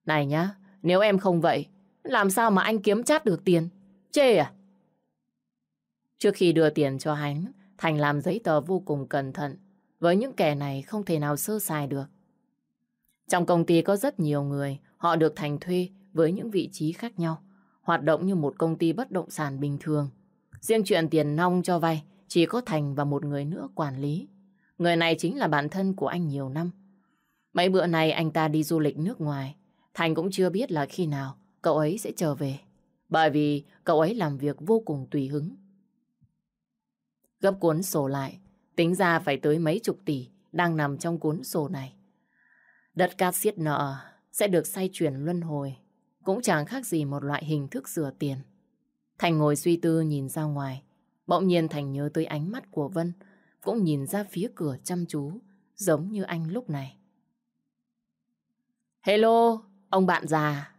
Này nhá, nếu em không vậy, làm sao mà anh kiếm chát được tiền? Chê à? Trước khi đưa tiền cho hắn, Thành làm giấy tờ vô cùng cẩn thận. Với những kẻ này không thể nào sơ sài được. Trong công ty có rất nhiều người, họ được thành thuê với những vị trí khác nhau, hoạt động như một công ty bất động sản bình thường. Riêng chuyện tiền nong cho vay, chỉ có Thành và một người nữa quản lý. Người này chính là bạn thân của anh nhiều năm. Mấy bữa nay anh ta đi du lịch nước ngoài, Thành cũng chưa biết là khi nào cậu ấy sẽ trở về. Bởi vì cậu ấy làm việc vô cùng tùy hứng. Gấp cuốn sổ lại, tính ra phải tới mấy chục tỷ đang nằm trong cuốn sổ này. Đất cát siết nợ sẽ được say chuyển luân hồi, cũng chẳng khác gì một loại hình thức rửa tiền. Thành ngồi suy tư nhìn ra ngoài, bỗng nhiên Thành nhớ tới ánh mắt của Vân, cũng nhìn ra phía cửa chăm chú, giống như anh lúc này. Hello, ông bạn già.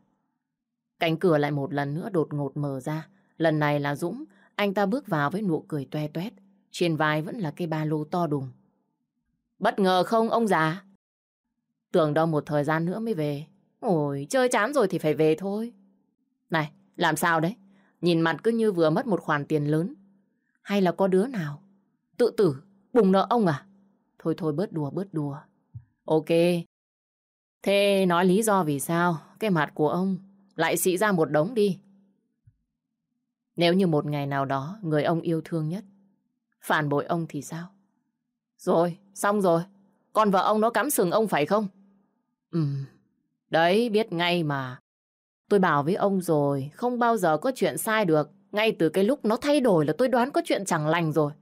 Cánh cửa lại một lần nữa đột ngột mở ra. Lần này là Dũng, anh ta bước vào với nụ cười toe toét. Trên vai vẫn là cái ba lô to đùng. Bất ngờ không ông già? Tưởng đâu một thời gian nữa mới về. Ôi, chơi chán rồi thì phải về thôi. Này, làm sao đấy? Nhìn mặt cứ như vừa mất một khoản tiền lớn. Hay là có đứa nào? Tự tử, bùng nợ ông à? Thôi thôi bớt đùa, bớt đùa. Ok. Thế nói lý do vì sao cái mặt của ông lại xị ra một đống đi. Nếu như một ngày nào đó người ông yêu thương nhất phản bội ông thì sao? Rồi, xong rồi. Con vợ ông nó cắm sừng ông phải không? Ừ, đấy biết ngay mà. Tôi bảo với ông rồi, không bao giờ có chuyện sai được. Ngay từ cái lúc nó thay đổi là tôi đoán có chuyện chẳng lành rồi.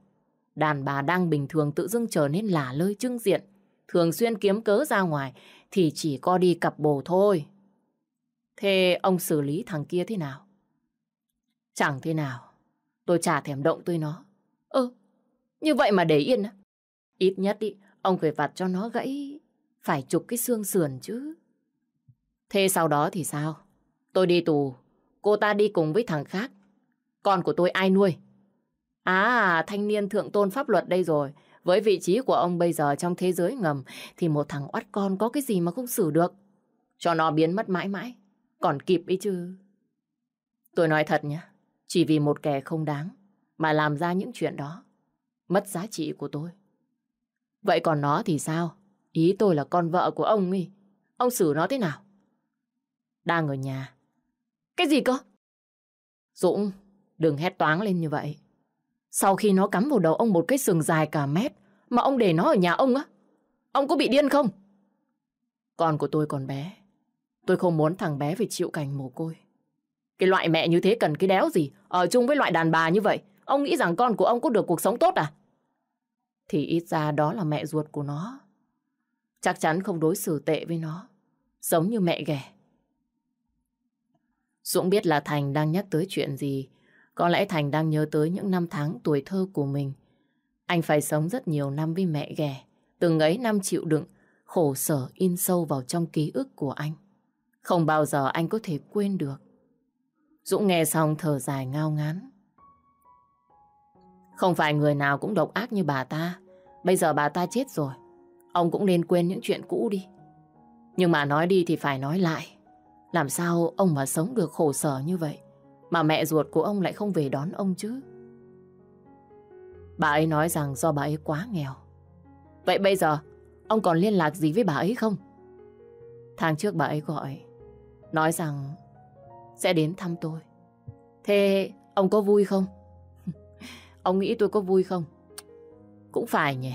Đàn bà đang bình thường tự dưng trở nên lả lơi trưng diện, thường xuyên kiếm cớ ra ngoài thì chỉ có đi cặp bồ thôi. Thế ông xử lý thằng kia thế nào? Chẳng thế nào. Tôi chả thèm động tôi nó. Ơ, ừ, như vậy mà để yên á. Ít nhất ý, ông phải vặt cho nó gãy phải chụp cái xương sườn chứ. Thế sau đó thì sao? Tôi đi tù, cô ta đi cùng với thằng khác. Con của tôi ai nuôi? À, thanh niên thượng tôn pháp luật đây rồi. Với vị trí của ông bây giờ trong thế giới ngầm thì một thằng oắt con có cái gì mà không xử được. Cho nó biến mất mãi mãi. Còn kịp ấy chứ. Tôi nói thật nhé. Chỉ vì một kẻ không đáng mà làm ra những chuyện đó. Mất giá trị của tôi. Vậy còn nó thì sao? Ý tôi là con vợ của ông ấy. Ông xử nó thế nào? Đang ở nhà. Cái gì cơ? Dũng, đừng hét toáng lên như vậy. Sau khi nó cắm vào đầu ông một cái sừng dài cả mét mà ông để nó ở nhà ông á, ông có bị điên không? Con của tôi còn bé. Tôi không muốn thằng bé phải chịu cảnh mồ côi. Cái loại mẹ như thế cần cái đéo gì Ở chung với loại đàn bà như vậy Ông nghĩ rằng con của ông có được cuộc sống tốt à Thì ít ra đó là mẹ ruột của nó Chắc chắn không đối xử tệ với nó. Giống như mẹ ghẻ. Dũng biết là Thành đang nhắc tới chuyện gì. Có lẽ Thành đang nhớ tới những năm tháng tuổi thơ của mình. Anh phải sống rất nhiều năm với mẹ ghẻ. Từng ấy năm chịu đựng, khổ sở in sâu vào trong ký ức của anh. Không bao giờ anh có thể quên được. Dũng nghe xong thở dài ngao ngán. Không phải người nào cũng độc ác như bà ta. Bây giờ bà ta chết rồi. Ông cũng nên quên những chuyện cũ đi. Nhưng mà nói đi thì phải nói lại. Làm sao ông mà sống được khổ sở như vậy? Mà mẹ ruột của ông lại không về đón ông chứ? Bà ấy nói rằng do bà ấy quá nghèo. Vậy bây giờ, ông còn liên lạc gì với bà ấy không? Tháng trước bà ấy gọi, nói rằng sẽ đến thăm tôi. Thế ông có vui không? ông nghĩ tôi có vui không? Cũng phải nhỉ,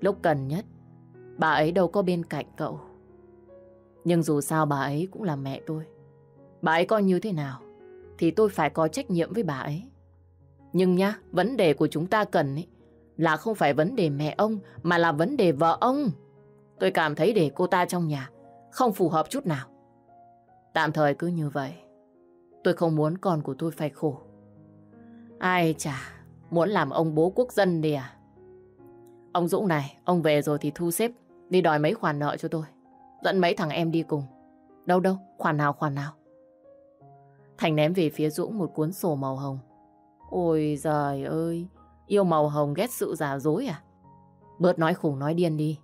lúc cần nhất Bà ấy đâu có bên cạnh cậu Nhưng dù sao bà ấy cũng là mẹ tôi Bà ấy coi như thế nào Thì tôi phải có trách nhiệm với bà ấy Nhưng nhá Vấn đề của chúng ta cần ấy, Là không phải vấn đề mẹ ông Mà là vấn đề vợ ông Tôi cảm thấy để cô ta trong nhà Không phù hợp chút nào Tạm thời cứ như vậy Tôi không muốn con của tôi phải khổ Ai chả Muốn làm ông bố quốc dân đi à Ông Dũng này Ông về rồi thì thu xếp Đi đòi mấy khoản nợ cho tôi. Dẫn mấy thằng em đi cùng. Đâu đâu, khoản nào khoản nào. Thành ném về phía Dũng một cuốn sổ màu hồng. Ôi giời ơi, yêu màu hồng ghét sự giả dối à? Bớt nói khủng nói điên đi.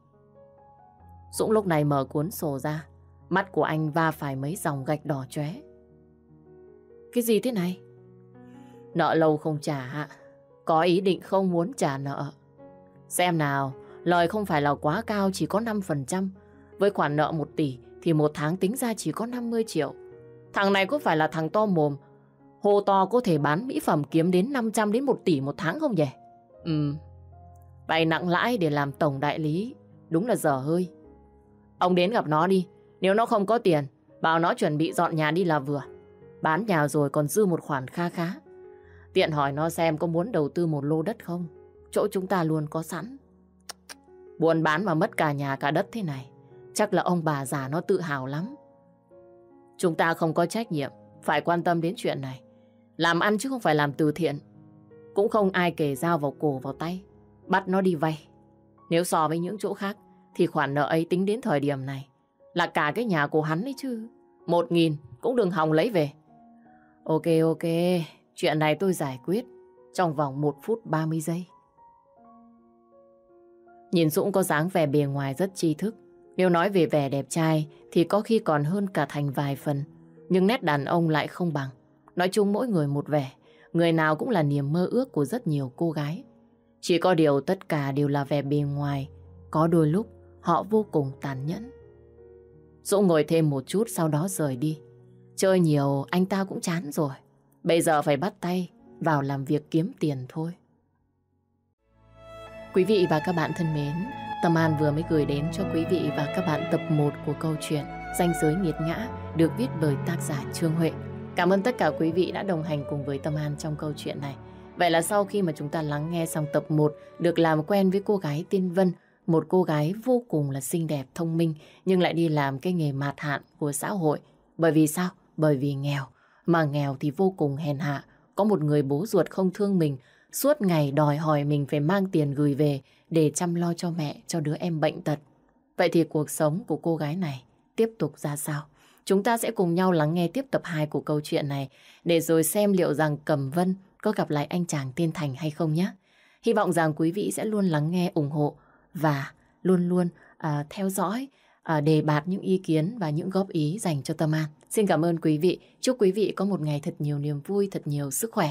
Dũng lúc này mở cuốn sổ ra, mắt của anh va phải mấy dòng gạch đỏ chóe. Cái gì thế này? Nợ lâu không trả, có ý định không muốn trả nợ. Xem nào, Lời không phải là quá cao chỉ có 5%. Với khoản nợ 1 tỷ thì một tháng tính ra chỉ có 50 triệu. Thằng này có phải là thằng to mồm. hồ to có thể bán mỹ phẩm kiếm đến 500 đến 1 tỷ một tháng không nhỉ? Ừ. Vay nặng lãi để làm tổng đại lý. Đúng là dở hơi. Ông đến gặp nó đi. Nếu nó không có tiền, bảo nó chuẩn bị dọn nhà đi là vừa. Bán nhà rồi còn dư một khoản kha khá. Tiện hỏi nó xem có muốn đầu tư một lô đất không? Chỗ chúng ta luôn có sẵn. Buôn bán mà mất cả nhà cả đất thế này, chắc là ông bà già nó tự hào lắm. Chúng ta không có trách nhiệm, phải quan tâm đến chuyện này. Làm ăn chứ không phải làm từ thiện. Cũng không ai kể dao vào cổ vào tay, bắt nó đi vay. Nếu so với những chỗ khác, thì khoản nợ ấy tính đến thời điểm này là cả cái nhà của hắn ấy chứ. Một nghìn cũng đừng hòng lấy về. Ok ok, chuyện này tôi giải quyết trong vòng 1 phút 30 giây. Nhìn Dũng có dáng vẻ bề ngoài rất tri thức. Nếu nói về vẻ đẹp trai thì có khi còn hơn cả Thành vài phần. Nhưng nét đàn ông lại không bằng. Nói chung mỗi người một vẻ. Người nào cũng là niềm mơ ước của rất nhiều cô gái. Chỉ có điều tất cả đều là vẻ bề ngoài. Có đôi lúc họ vô cùng tàn nhẫn. Dũng ngồi thêm một chút sau đó rời đi. Chơi nhiều anh ta cũng chán rồi. Bây giờ phải bắt tay vào làm việc kiếm tiền thôi. Quý vị và các bạn thân mến, Tâm An vừa mới gửi đến cho quý vị và các bạn tập 1 của câu chuyện Danh giới nghiệt ngã được viết bởi tác giả Trương Huệ. Cảm ơn tất cả quý vị đã đồng hành cùng với Tâm An trong câu chuyện này. Vậy là sau khi mà chúng ta lắng nghe xong tập 1 được làm quen với cô gái Tiên Vân, một cô gái vô cùng là xinh đẹp, thông minh nhưng lại đi làm cái nghề mạt hạn của xã hội. Bởi vì sao? Bởi vì nghèo. Mà nghèo thì vô cùng hèn hạ. Có một người bố ruột không thương mình suốt ngày đòi hỏi mình phải mang tiền gửi về để chăm lo cho mẹ, cho đứa em bệnh tật. Vậy thì cuộc sống của cô gái này tiếp tục ra sao? Chúng ta sẽ cùng nhau lắng nghe tiếp tập 2 của câu chuyện này để rồi xem liệu rằng Cẩm Vân có gặp lại anh chàng Tiên Thành hay không nhé. Hy vọng rằng quý vị sẽ luôn lắng nghe, ủng hộ và luôn luôn à, theo dõi, à, đề bạt những ý kiến và những góp ý dành cho Tâm An. Xin cảm ơn quý vị. Chúc quý vị có một ngày thật nhiều niềm vui, thật nhiều sức khỏe.